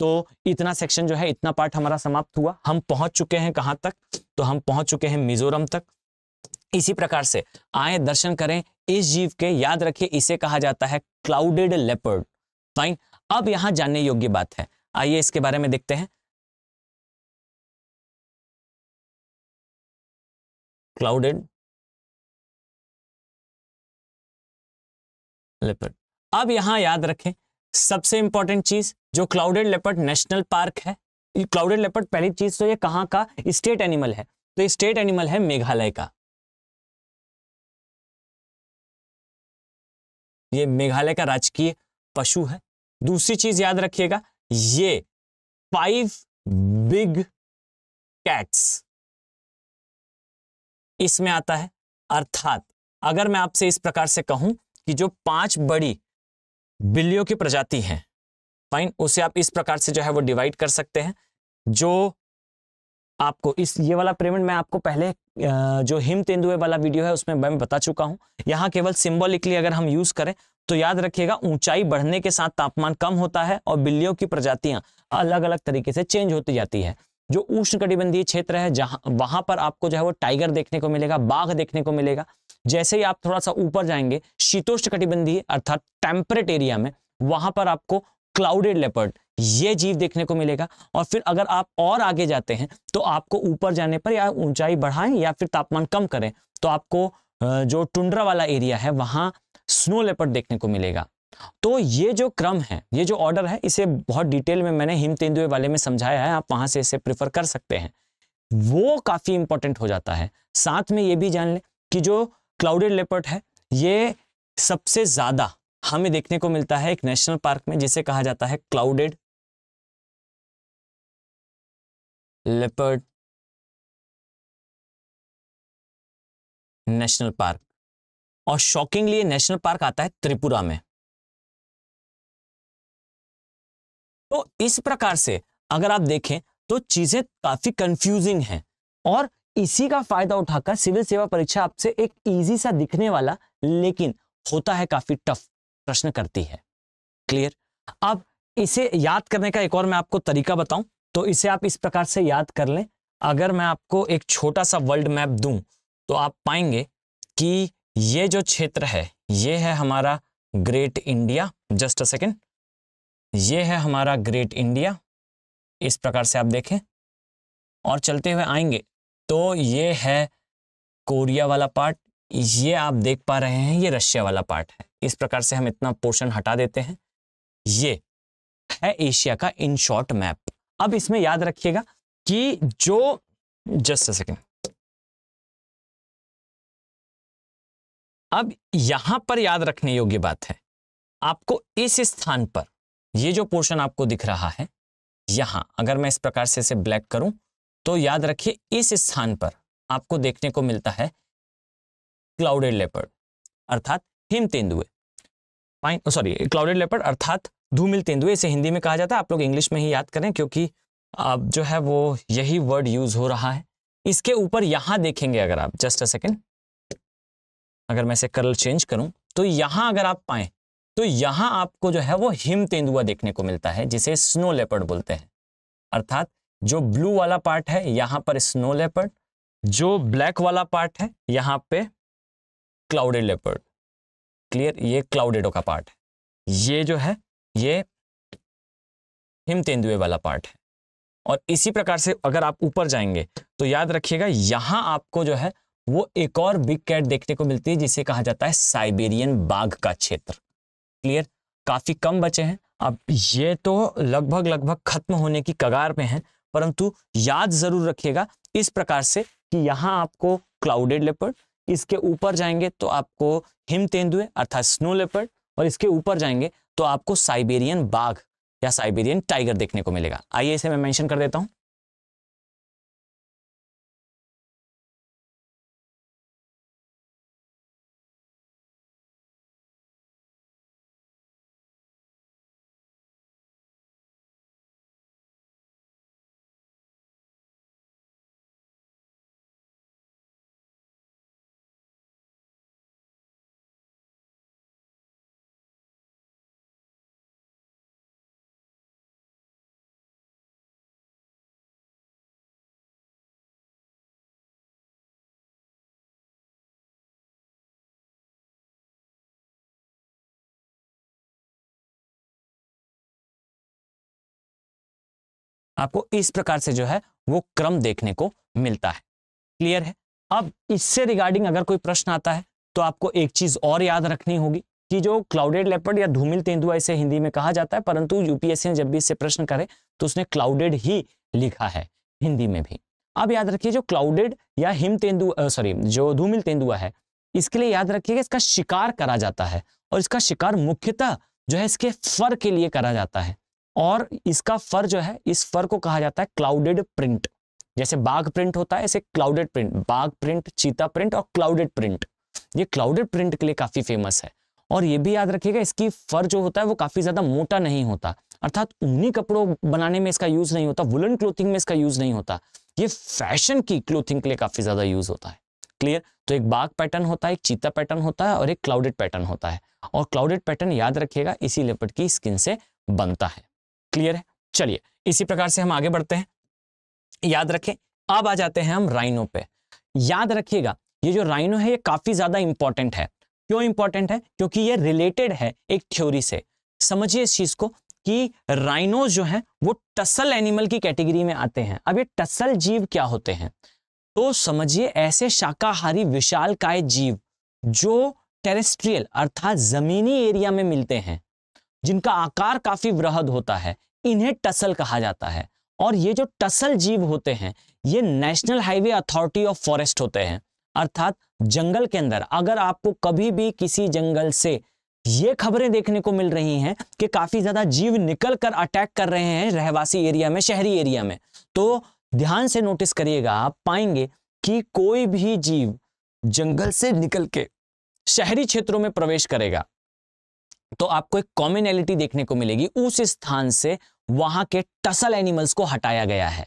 तो इतना सेक्शन जो है इतना पार्ट हमारा समाप्त हुआ हम पहुंच चुके हैं कहां तक तो हम पहुंच चुके हैं मिजोरम तक इसी प्रकार से आए दर्शन करें इस जीव के याद रखिए इसे कहा जाता है क्लाउडेड लेपर्ड फाइन अब यहां जानने योग्य बात है आइए इसके बारे में देखते हैं क्लाउडेड लेपर्ड अब यहां याद रखें सबसे इंपॉर्टेंट चीज जो क्लाउडेड लेपर्ड नेशनल पार्क है क्लाउडेड लेपर्ड पहली चीज तो ये कहां का स्टेट एनिमल है तो स्टेट एनिमल है मेघालय का ये मेघालय का राजकीय पशु है दूसरी चीज याद रखिएगा ये फाइव बिग कैट्स इसमें आता है अर्थात अगर मैं आपसे इस प्रकार से कहूं कि जो पांच बड़ी बिल्लियों की प्रजाति हैं फाइन उसे आप इस प्रकार से जो है वो डिवाइड कर सकते हैं जो आपको इस ये वाला पेमेंट मैं आपको पहले जो हिम तेंदुए वाला वीडियो है उसमें मैं बता चुका हूं यहाँ केवल सिंबॉलिकली अगर हम यूज करें तो याद रखिएगा ऊंचाई बढ़ने के साथ तापमान कम होता है और बिल्लियों की प्रजातियां अलग अलग तरीके से चेंज होती जाती है जो उष्णकटिबंधीय क्षेत्र है जहां वहां पर आपको जो है वो टाइगर देखने को मिलेगा बाघ देखने को मिलेगा जैसे ही आप थोड़ा सा ऊपर जाएंगे शीतोष्ण कटिबंधी अर्थात टेम्परेट एरिया में वहां पर आपको क्लाउडेड लेपर्ड ये जीव देखने को मिलेगा और फिर अगर आप और आगे जाते हैं तो आपको ऊपर जाने पर या ऊंचाई बढ़ाएं या फिर तापमान कम करें तो आपको जो टुंड्रा वाला एरिया है वहां स्नो लेपर्ड देखने को मिलेगा तो ये जो क्रम है ये जो ऑर्डर है इसे बहुत डिटेल में मैंने हिम तेंदुए वाले में समझाया है आप वहां से इसे प्रिफर कर सकते हैं वो काफी इंपॉर्टेंट हो जाता है साथ में ये भी जान लें कि जो क्लाउडेड लेपर्ड है ये सबसे ज़्यादा हमें देखने को मिलता है एक नेशनल पार्क में जिसे कहा जाता है क्लाउडेड लेपर्ड नेशनल पार्क और शॉकिंगली ये नेशनल पार्क आता है त्रिपुरा में तो इस प्रकार से अगर आप देखें तो चीजें काफी कंफ्यूजिंग हैं और इसी का फायदा उठाकर सिविल सेवा परीक्षा आपसे एक इजी सा दिखने वाला लेकिन होता है काफी टफ प्रश्न करती है क्लियर अब इसे याद करने का एक और मैं आपको तरीका बताऊं तो इसे आप इस प्रकार से याद कर लें अगर मैं आपको एक छोटा सा वर्ल्ड मैप दूं तो आप पाएंगे कि ये जो क्षेत्र है ये है हमारा great India just a second ये है हमारा ग्रेट इंडिया इस प्रकार से आप देखें और चलते हुए आएंगे तो ये है कोरिया वाला पार्ट ये आप देख पा रहे हैं ये रशिया वाला पार्ट है इस प्रकार से हम इतना पोर्शन हटा देते हैं ये है एशिया का इन शॉर्ट मैप अब इसमें याद रखिएगा कि जो जस्ट सेकेंड अब यहां पर याद रखने योग्य बात है आपको इस स्थान पर ये जो पोर्शन आपको दिख रहा है यहां अगर मैं इस प्रकार से इसे ब्लैक करूं तो याद रखिए इस स्थान पर आपको देखने को मिलता है क्लाउडेड लेपर्ड अर्थात हिम तेंदुए सॉरी क्लाउडेड लेपर्ड अर्थात धूमिल तेंदुए इसे हिंदी में कहा जाता है आप लोग इंग्लिश में ही याद करें क्योंकि अब जो है वो यही वर्ड यूज हो रहा है इसके ऊपर यहां देखेंगे अगर आप जस्ट अ सेकेंड अगर मैं इसे कलर चेंज करूं तो यहां अगर आप पाए तो यहां आपको जो है वो हिम तेंदुआ देखने को मिलता है जिसे स्नो लेपर्ड बोलते हैं अर्थात जो ब्लू वाला पार्ट है यहाँ पर स्नो लेपर्ड जो ब्लैक वाला पार्ट है यहाँ पे क्लाउडेड लेपर्ड क्लियर ये क्लाउडेडो का पार्ट है ये जो है ये हिम तेंदुए वाला पार्ट है और इसी प्रकार से अगर आप ऊपर जाएंगे तो याद रखिएगा यहां आपको जो है वो एक और बिग कैट देखने को मिलती है जिसे कहा जाता है साइबेरियन बाघ का क्षेत्र क्लियर काफी कम बचे हैं अब ये तो लगभग लगभग खत्म होने की कगार पे हैं परंतु याद जरूर रखिएगा इस प्रकार से कि यहाँ आपको क्लाउडेड लेपर्ड इसके ऊपर जाएंगे तो आपको हिम तेंदुए अर्थात स्नो लेपर्ड और इसके ऊपर जाएंगे तो आपको साइबेरियन बाघ या साइबेरियन टाइगर देखने को मिलेगा आइए इसे मैं मेंशन कर देता हूं आपको इस प्रकार से जो है वो क्रम देखने को मिलता है क्लियर है अब इससे रिगार्डिंग अगर कोई प्रश्न आता है तो आपको एक चीज और याद रखनी होगी कि जो क्लाउडेड लेपर्ड या धूमिल तेंदुआ इसे हिंदी में कहा जाता है परंतु यूपीएससी ने जब भी इससे प्रश्न करे तो उसने क्लाउडेड ही लिखा है हिंदी में भी अब याद रखिए जो क्लाउडेड या हिम तेंदुआ सॉरी जो धूमिल तेंदुआ है इसके लिए याद रखिएगा इसका शिकार करा जाता है और इसका शिकार मुख्यतः जो है इसके फर के लिए करा जाता है और इसका फर जो है इस फर को कहा जाता है क्लाउडेड प्रिंट जैसे बाघ प्रिंट होता है ऐसे क्लाउडेड प्रिंट बाघ प्रिंट चीता प्रिंट और क्लाउडेड प्रिंट ये क्लाउडेड प्रिंट के लिए काफी फेमस है और ये भी याद रखिएगा इसकी फर जो होता है वो काफी ज्यादा मोटा नहीं होता अर्थात ऊनी कपड़ों बनाने में इसका यूज नहीं होता वुलन क्लोथिंग में इसका यूज नहीं होता ये फैशन की क्लोथिंग के लिए काफी ज्यादा यूज होता है क्लियर तो एक बाघ पैटर्न होता है एक चीता पैटर्न होता है और एक क्लाउडेड पैटर्न होता है और क्लाउडेड पैटर्न याद रखिएगा इसी लेपट की स्किन से बनता है क्लियर है चलिए इसी प्रकार से हम आगे बढ़ते हैं याद रखें अब आ जाते हैं हम राइनो पे याद रखिएगा ये जो राइनो है ये काफी ज्यादा इंपॉर्टेंट है क्यों इंपॉर्टेंट है क्योंकि ये रिलेटेड है एक थ्योरी से समझिए इस चीज को कि राइनो जो है वो टसल एनिमल की कैटेगरी में आते हैं अब ये टसल जीव क्या होते हैं तो समझिए ऐसे शाकाहारी विशाल काय जीव जो टेरेस्ट्रियल अर्थात जमीनी एरिया में मिलते हैं जिनका आकार काफी वृहद होता है इन्हें टसल कहा जाता है और ये जो टसल जीव होते हैं ये national highway authority of forest होते हैं अर्थात जंगल के अंदर अगर आपको कभी भी किसी जंगल से ये खबरें देखने को मिल रही हैं कि काफी ज्यादा जीव निकल कर अटैक कर रहे हैं रहवासी एरिया में शहरी एरिया में तो ध्यान से नोटिस करिएगा आप पाएंगे कि कोई भी जीव जंगल से निकल के शहरी क्षेत्रों में प्रवेश करेगा तो आपको एक कॉमनैलिटी देखने को मिलेगी उस स्थान से वहां के टसल एनिमल्स को हटाया गया है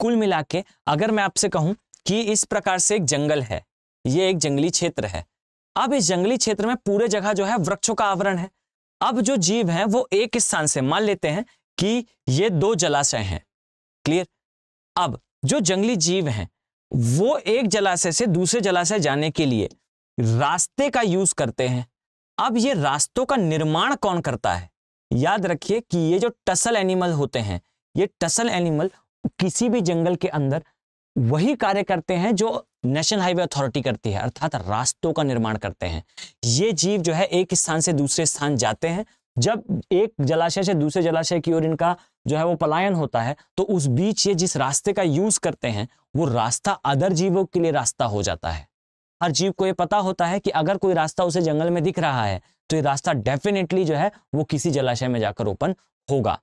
कुल मिला के अगर मैं आपसे कहूं कि इस प्रकार से एक जंगल है ये एक जंगली क्षेत्र है अब इस जंगली क्षेत्र में पूरे जगह जो है वृक्षों का आवरण है अब जो जीव है वो एक स्थान से मान लेते हैं कि ये दो जलाशय हैं क्लियर अब जो जंगली जीव हैं वो एक जलाशय से दूसरे जलाशय जाने के लिए रास्ते का यूज करते हैं अब ये रास्तों का निर्माण कौन करता है याद रखिए कि ये जो टसल एनिमल होते हैं ये टसल एनिमल किसी भी जंगल के अंदर वही कार्य करते हैं जो नेशनल हाईवे अथॉरिटी करती है अर्थात रास्तों का निर्माण करते हैं ये जीव जो है एक स्थान से दूसरे स्थान जाते हैं जब एक जलाशय से दूसरे जलाशय की ओर इनका जो है वो पलायन होता है तो उस बीच ये जिस रास्ते का यूज करते हैं वो रास्ता अदर जीवों के लिए रास्ता हो जाता है हर जीव को ये पता होता है कि अगर कोई रास्ता उसे जंगल में दिख रहा है तो ये रास्ता डेफिनेटली जो है वो किसी जलाशय में जाकर ओपन होगा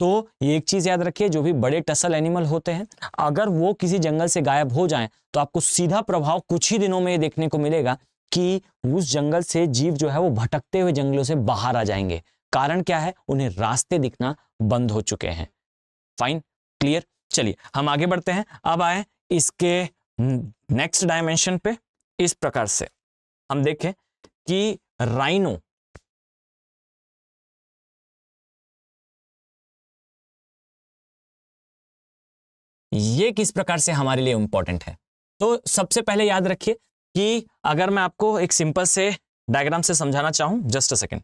तो ये एक चीज याद रखिए जो भी बड़े टसल एनिमल होते हैं अगर वो किसी जंगल से गायब हो जाए तो आपको सीधा प्रभाव कुछ ही दिनों में ये देखने को मिलेगा कि उस जंगल से जीव जो है वो भटकते हुए जंगलों से बाहर आ जाएंगे कारण क्या है उन्हें रास्ते दिखना बंद हो चुके हैं फाइन क्लियर चलिए हम आगे बढ़ते हैं अब आए इसके नेक्स्ट हम्म, डायमेंशन पे इस प्रकार से हम देखें कि राइनो ये किस प्रकार से हमारे लिए इंपॉर्टेंट है तो सबसे पहले याद रखिए कि अगर मैं आपको एक सिंपल से डायग्राम से समझाना चाहूं जस्ट अ सेकेंड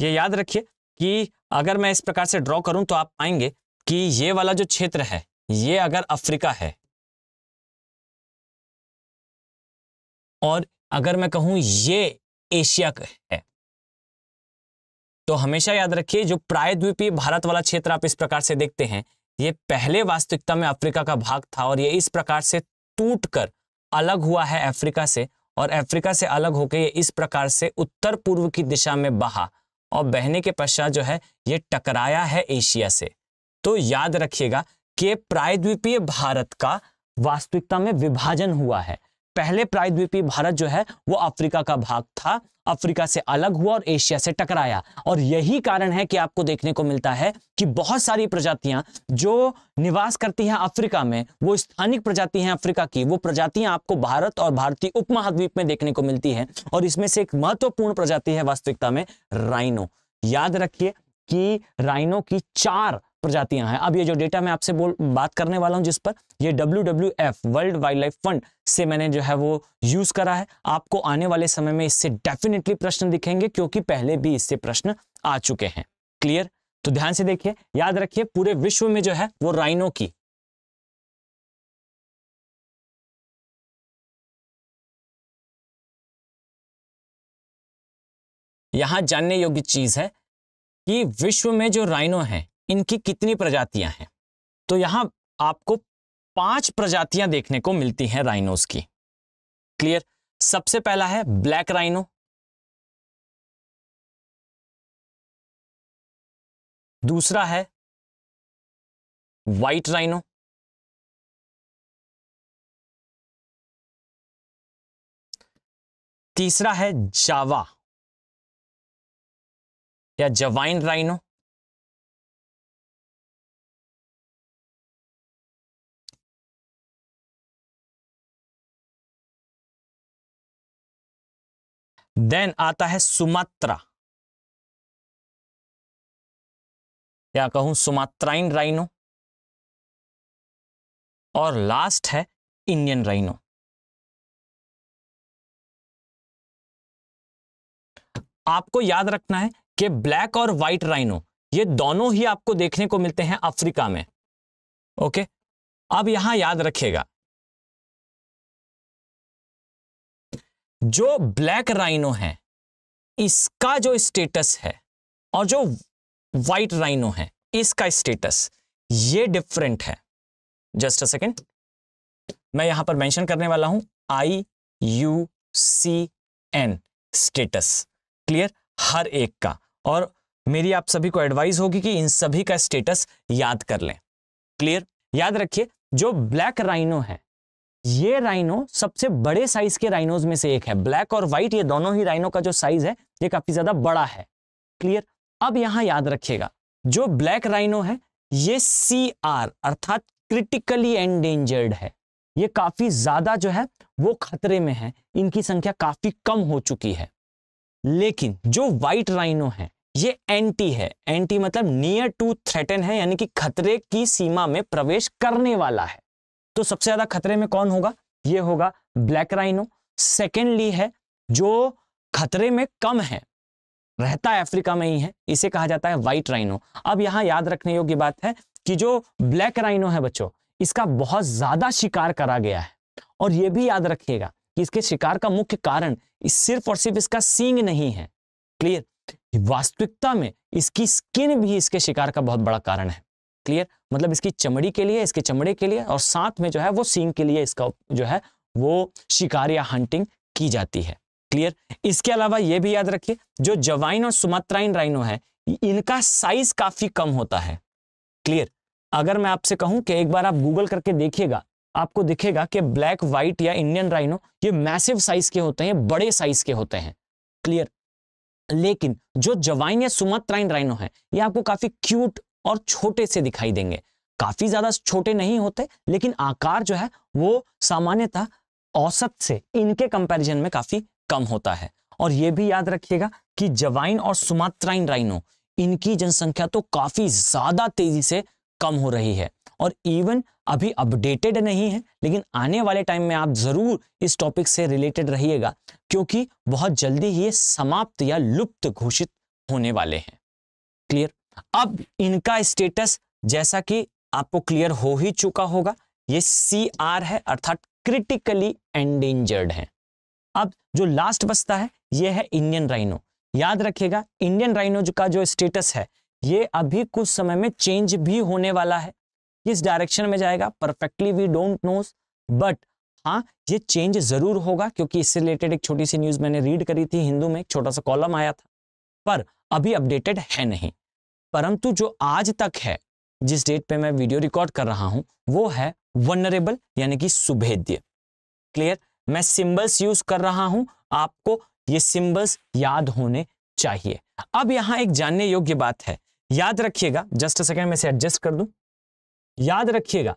ये याद रखिए कि अगर मैं इस प्रकार से ड्रॉ करूं तो आप पाएंगे कि ये वाला जो क्षेत्र है ये अगर अफ्रीका है और अगर मैं कहूं ये एशिया है तो हमेशा याद रखिए जो प्रायद्वीपीय भारत वाला क्षेत्र आप इस प्रकार से देखते हैं ये पहले वास्तविकता में अफ्रीका का भाग था और ये इस प्रकार से टूटकर अलग हुआ है अफ्रीका से और अफ्रीका से अलग होकर ये इस प्रकार से उत्तर पूर्व की दिशा में बहा और बहने के पश्चात जो है ये टकराया है एशिया से तो याद रखिएगा कि प्रायद्वीपीय भारत का वास्तविकता में विभाजन हुआ है पहले प्रायद्वीपीय भारत जो है वो अफ्रीका का भाग था अफ्रीका से अलग हुआ और एशिया से टकराया और यही कारण है कि आपको देखने को मिलता है कि बहुत सारी प्रजातियां जो निवास करती हैं अफ्रीका में वो स्थानिक प्रजाति हैं अफ्रीका की वो प्रजातियां आपको भारत और भारतीय उपमहाद्वीप में देखने को मिलती है और इसमें से एक महत्वपूर्ण प्रजाति है वास्तविकता में राइनो याद रखिए कि राइनो की चार प्रजातियां हैं अब ये जो डेटा मैं आपसे बोल बात करने वाला हूं जिस पर ये W world wild life fund से मैंने जो है वो यूज करा है आपको आने वाले समय में इससे डेफिनेटली प्रश्न दिखेंगे क्योंकि पहले भी इससे प्रश्न आ चुके हैं क्लियर तो ध्यान से देखिए याद रखिए पूरे विश्व में जो है वो राइनो की यहां जानने योग्य चीज है कि विश्व में जो राइनो है इनकी कितनी प्रजातियां हैं तो यहां आपको पांच प्रजातियां देखने को मिलती हैं राइनोस की क्लियर सबसे पहला है ब्लैक राइनो दूसरा है वाइट राइनो तीसरा है जावा या जवाइन राइनो देन आता है सुमात्रा या कहूं सुमात्राइन राइनो और लास्ट है इंडियन राइनो आपको याद रखना है कि ब्लैक और व्हाइट राइनो ये दोनों ही आपको देखने को मिलते हैं अफ्रीका में ओके अब यहां याद रखिएगा जो ब्लैक राइनो है इसका जो स्टेटस है और जो वाइट राइनो है इसका स्टेटस ये डिफरेंट है जस्ट अ सेकेंड मैं यहां पर मेंशन करने वाला हूं I U C N status clear हर एक का और मेरी आप सभी को एडवाइस होगी कि इन सभी का स्टेटस याद कर लें क्लियर याद रखिए जो ब्लैक राइनो है ये राइनो सबसे बड़े साइज के राइनोज में से एक है ब्लैक और व्हाइट ये दोनों ही राइनो का जो साइज है ये काफी ज्यादा बड़ा है क्लियर अब यहां याद रखिएगा जो ब्लैक राइनो है ये सी आर अर्थात क्रिटिकली एंडेंजर्ड है ये काफी ज्यादा जो है वो खतरे में है इनकी संख्या काफी कम हो चुकी है लेकिन जो व्हाइट राइनो है ये एंटी है एंटी मतलब नियर टू थ्रेटन है यानी कि खतरे की सीमा में प्रवेश करने वाला है तो सबसे ज्यादा खतरे में कौन होगा ये होगा ब्लैक राइनो सेकेंडली है जो खतरे में कम है रहता अफ्रीका में ही है इसे कहा जाता है व्हाइट राइनो अब यहां याद रखने योग्य बात है कि जो ब्लैक राइनो है बच्चों इसका बहुत ज्यादा शिकार करा गया है और यह भी याद रखिएगा कि इसके शिकार का मुख्य कारण इस सिर्फ और सिर्फ इसका सींग नहीं है क्लियर वास्तविकता में इसकी स्किन भी इसके शिकार का बहुत बड़ा कारण है क्लियर मतलब इसकी चमड़ी के लिए इसके चमड़े के लिए और साथ में जो है वो सींग के लिए इसका जो है वो शिकार या हंटिंग की जाती है क्लियर इसके अलावा ये भी याद रखिए जो जवाइन और सुमात्राइन राइनो है इनका साइज काफी कम होता है क्लियर अगर मैं आपसे कहूं कि एक बार आप गूगल करके देखिएगा आपको दिखेगा कि ब्लैक व्हाइट या इंडियन राइनो ये मैसिव साइज के होते हैं बड़े साइज के होते हैं क्लियर लेकिन जो जवाइन या सुमात्राइन राइनो है ये आपको काफी क्यूट और छोटे से दिखाई देंगे काफी ज्यादा छोटे नहीं होते लेकिन आकार जो है वो सामान्यतः औसत से इनके कंपैरिजन में काफी कम होता है और यह भी याद रखिएगा कि जवाइन और सुमात्राइन राइनो इनकी जनसंख्या तो काफी ज्यादा तेजी से कम हो रही है और इवन अभी अपडेटेड नहीं है लेकिन आने वाले टाइम में आप जरूर इस टॉपिक से रिलेटेड रहिएगा क्योंकि बहुत जल्दी ये समाप्त या लुप्त घोषित होने वाले हैं क्लियर अब इनका स्टेटस जैसा कि आपको क्लियर हो ही चुका होगा ये सी आर है अर्थात क्रिटिकली एंडेंजर्ड है अब जो लास्ट बचता है ये है इंडियन राइनो याद रखिएगा इंडियन राइनो का जो स्टेटस है ये अभी कुछ समय में चेंज भी होने वाला है किस डायरेक्शन में जाएगा perfectly we don't knows but हाँ ये चेंज जरूर होगा क्योंकि इससे रिलेटेड एक छोटी सी न्यूज मैंने रीड करी थी हिंदू में एक छोटा सा कॉलम आया था पर अभी अपडेटेड है नहीं परंतु जो आज तक है जिस डेट पे मैं वीडियो रिकॉर्ड कर रहा हूं वो है वनरेबल यानी कि सुभेद्य क्लियर मैं सिंबल्स यूज कर रहा हूं आपको ये सिंबल्स याद होने चाहिए अब यहां एक जानने योग्य बात है याद रखिएगा जस्ट अ सेकेंड मैं इसे एडजस्ट कर दूं याद रखिएगा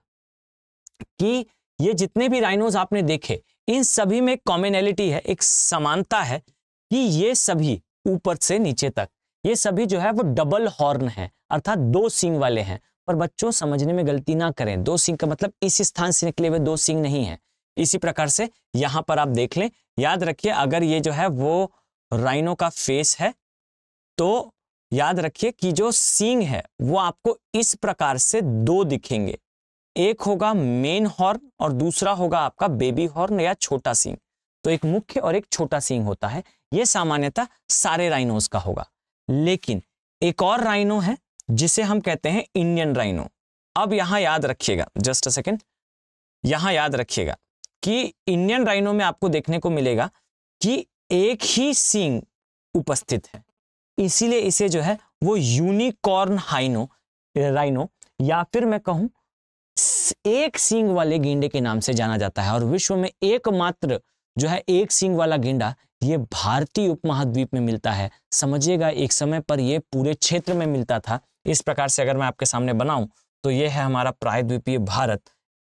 कि ये जितने भी राइनोज आपने देखे इन सभी में कॉमेनैलिटी है एक समानता है कि ये सभी ऊपर से नीचे तक ये सभी जो है वो डबल हॉर्न है अर्थात दो सिंग वाले हैं पर बच्चों समझने में गलती ना करें दो सिंग का मतलब इस स्थान से निकले हुए दो सिंग नहीं है इसी प्रकार से यहां पर आप देख लें याद रखिए अगर ये जो है वो राइनो का फेस है तो याद रखिए कि जो सिंग है वो आपको इस प्रकार से दो दिखेंगे एक होगा मेन हॉर्न और दूसरा होगा आपका बेबी हॉर्न या छोटा सिंग तो एक मुख्य और एक छोटा सिंग होता है ये सामान्यतः सारे राइनोज का होगा लेकिन एक और राइनो है जिसे हम कहते हैं इंडियन राइनो अब यहां याद रखिएगा जस्ट अ सेकेंड यहां याद रखिएगा कि इंडियन राइनो में आपको देखने को मिलेगा कि एक ही सिंग उपस्थित है इसीलिए इसे जो है वो यूनिकॉर्न हाइनो राइनो या फिर मैं कहूं एक सींग वाले गेंडे के नाम से जाना जाता है और विश्व में एकमात्र जो है एक सिंह वाला गेंडा ये भारतीय उपमहाद्वीप में मिलता है समझिएगा एक समय पर यह पूरे क्षेत्र में मिलता था इस प्रकार से अगर मैं आपके सामने बनाऊं तो ये है हमारा प्रायद्वीपीय भारत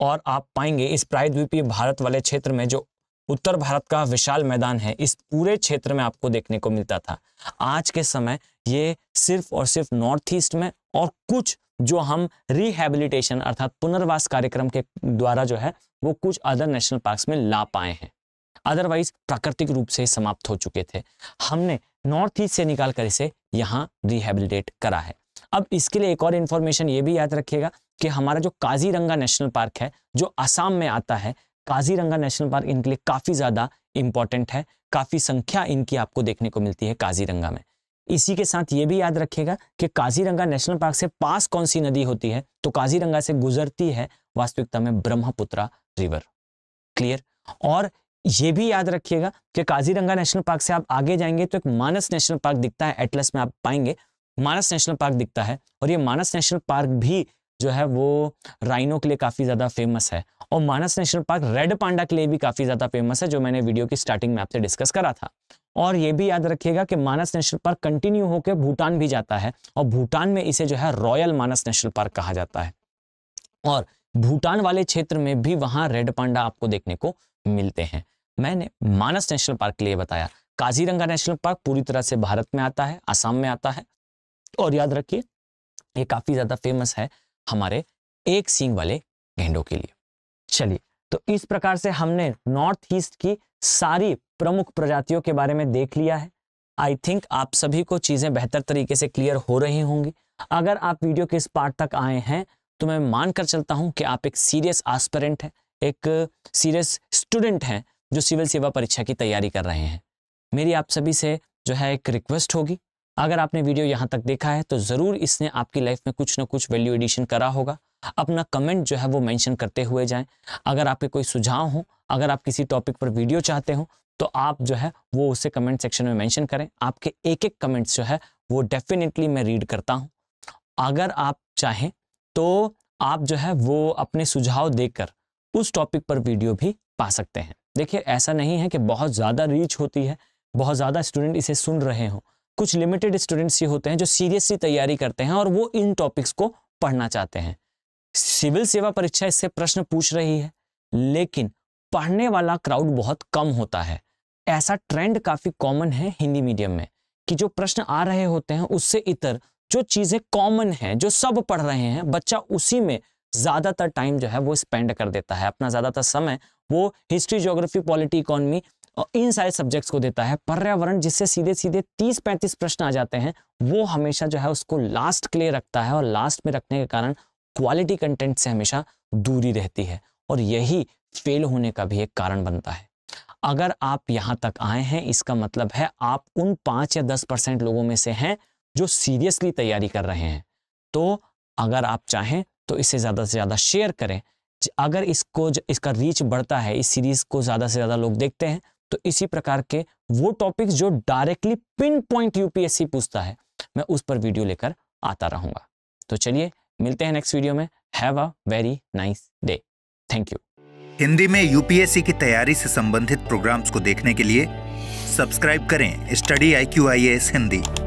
और आप पाएंगे इस प्रायद्वीपीय भारत वाले क्षेत्र में जो उत्तर भारत का विशाल मैदान है इस पूरे क्षेत्र में आपको देखने को मिलता था आज के समय ये सिर्फ और सिर्फ नॉर्थ ईस्ट में और कुछ जो हम रिहेबिलिटेशन अर्थात पुनर्वास कार्यक्रम के द्वारा जो है वो कुछ अदर नेशनल पार्क्स में ला पाए हैं अदरवाइज प्राकृतिक रूप से समाप्त हो चुके थे हमने नॉर्थ ईस्ट से निकाल कर इसे यहाँ रिहेबिलिटेट करा है अब इसके लिए एक और इन्फॉर्मेशन ये भी याद रखिएगा कि हमारा जो काजीरंगा नेशनल पार्क है जो आसाम में आता है काजीरंगा नेशनल पार्क इनके लिए काफ़ी ज़्यादा इंपॉर्टेंट है काफ़ी संख्या इनकी आपको देखने को मिलती है काजीरंगा में इसी के साथ ये भी याद रखिएगा कि काजीरंगा नेशनल पार्क से पास कौन सी नदी होती है तो काजीरंगा से गुजरती है वास्तविकता में ब्रह्मपुत्रा रिवर क्लियर और ये भी याद रखिएगा कि काजीरंगा नेशनल पार्क से आप आगे जाएंगे तो एक मानस नेशनल पार्क दिखता है एटलस में आप पाएंगे मानस नेशनल पार्क दिखता है और ये मानस नेशनल पार्क भी जो है वो राइनो के लिए काफ़ी ज़्यादा फेमस है और Manas national park red panda के लिए भी काफ़ी ज़्यादा फेमस है जो मैंने वीडियो की स्टार्टिंग में आपसे डिस्कस करा था और ये भी याद रखिएगा कि मानस नेशनल पार्क कंटिन्यू होकर भूटान भी जाता है और भूटान में इसे जो है रॉयल मानस नेशनल पार्क कहा जाता है और भूटान वाले क्षेत्र में भी वहां रेड पांडा आपको देखने को मिलते हैं मैंने मानस नेशनल पार्क के लिए बताया काजीरंगा नेशनल पार्क पूरी तरह से भारत में आता है आसाम में आता है और याद रखिए ये काफी ज्यादा फेमस है हमारे एक सींग वाले गेंडों के लिए चलिए तो इस प्रकार से हमने नॉर्थ ईस्ट की सारी प्रमुख प्रजातियों के बारे में देख लिया है आई थिंक आप सभी को चीजें बेहतर तरीके से क्लियर हो रही होंगी अगर आप वीडियो के इस पार्ट तक आए हैं तो मैं मानकर चलता हूं कि आप एक सीरियस आस्परेंट हैं एक सीरियस स्टूडेंट हैं जो सिविल सेवा परीक्षा की तैयारी कर रहे हैं मेरी आप सभी से जो है एक रिक्वेस्ट होगी अगर आपने वीडियो यहाँ तक देखा है तो ज़रूर इसने आपकी लाइफ में कुछ ना कुछ वैल्यू एडिशन करा होगा अपना कमेंट जो है वो मेंशन करते हुए जाएं अगर आपके कोई सुझाव हो अगर आप किसी टॉपिक पर वीडियो चाहते हो तो आप जो है वो उसे कमेंट सेक्शन में मेंशन करें आपके एक एक कमेंट्स जो है वो डेफिनेटली मैं रीड करता हूँ अगर आप चाहें तो आप जो है वो अपने सुझाव देकर उस टॉपिक पर वीडियो भी पा सकते हैं देखिए ऐसा नहीं है कि बहुत ज़्यादा रीच होती है बहुत ज़्यादा स्टूडेंट इसे सुन रहे हों कुछ लिमिटेड स्टूडेंट्स ये होते हैं जो सीरियसली तैयारी करते हैं और वो इन टॉपिक्स को पढ़ना चाहते हैं सिविल सेवा परीक्षा इससे प्रश्न पूछ रही है लेकिन पढ़ने वाला क्राउड बहुत कम होता है ऐसा ट्रेंड काफ़ी कॉमन है हिंदी मीडियम में कि जो प्रश्न आ रहे होते हैं उससे इतर जो चीज़ें कॉमन हैं जो सब पढ़ रहे हैं बच्चा उसी में ज़्यादातर टाइम जो है वो स्पेंड कर देता है अपना ज़्यादातर समय वो हिस्ट्री ज्योग्राफी पॉलिटी इकोनॉमी और इन सारे सब्जेक्ट्स को देता है पर्यावरण जिससे सीधे सीधे तीस पैंतीस प्रश्न आ जाते हैं वो हमेशा जो है उसको लास्ट के लिए रखता है और लास्ट में रखने के कारण क्वालिटी कंटेंट से हमेशा दूरी रहती है और यही फेल होने का भी एक कारण बनता है अगर आप यहाँ तक आए हैं इसका मतलब है आप उन पाँच या दस परसेंट लोगों में से हैं जो सीरियसली तैयारी कर रहे हैं तो अगर आप चाहें तो इसे ज़्यादा से ज़्यादा शेयर करें अगर इसको इसका रीच बढ़ता है इस सीरीज को ज़्यादा से ज़्यादा लोग देखते हैं तो इसी प्रकार के वो टॉपिक्स जो डायरेक्टली पिन पॉइंट यूपीएससी पूछता है मैं उस पर वीडियो लेकर आता रहूंगा तो चलिए मिलते हैं नेक्स्ट वीडियो में have a very nice day thank you Hindi में यूपीएससी की तैयारी से संबंधित प्रोग्राम्स को देखने के लिए सब्सक्राइब करें study I Q I S Hindi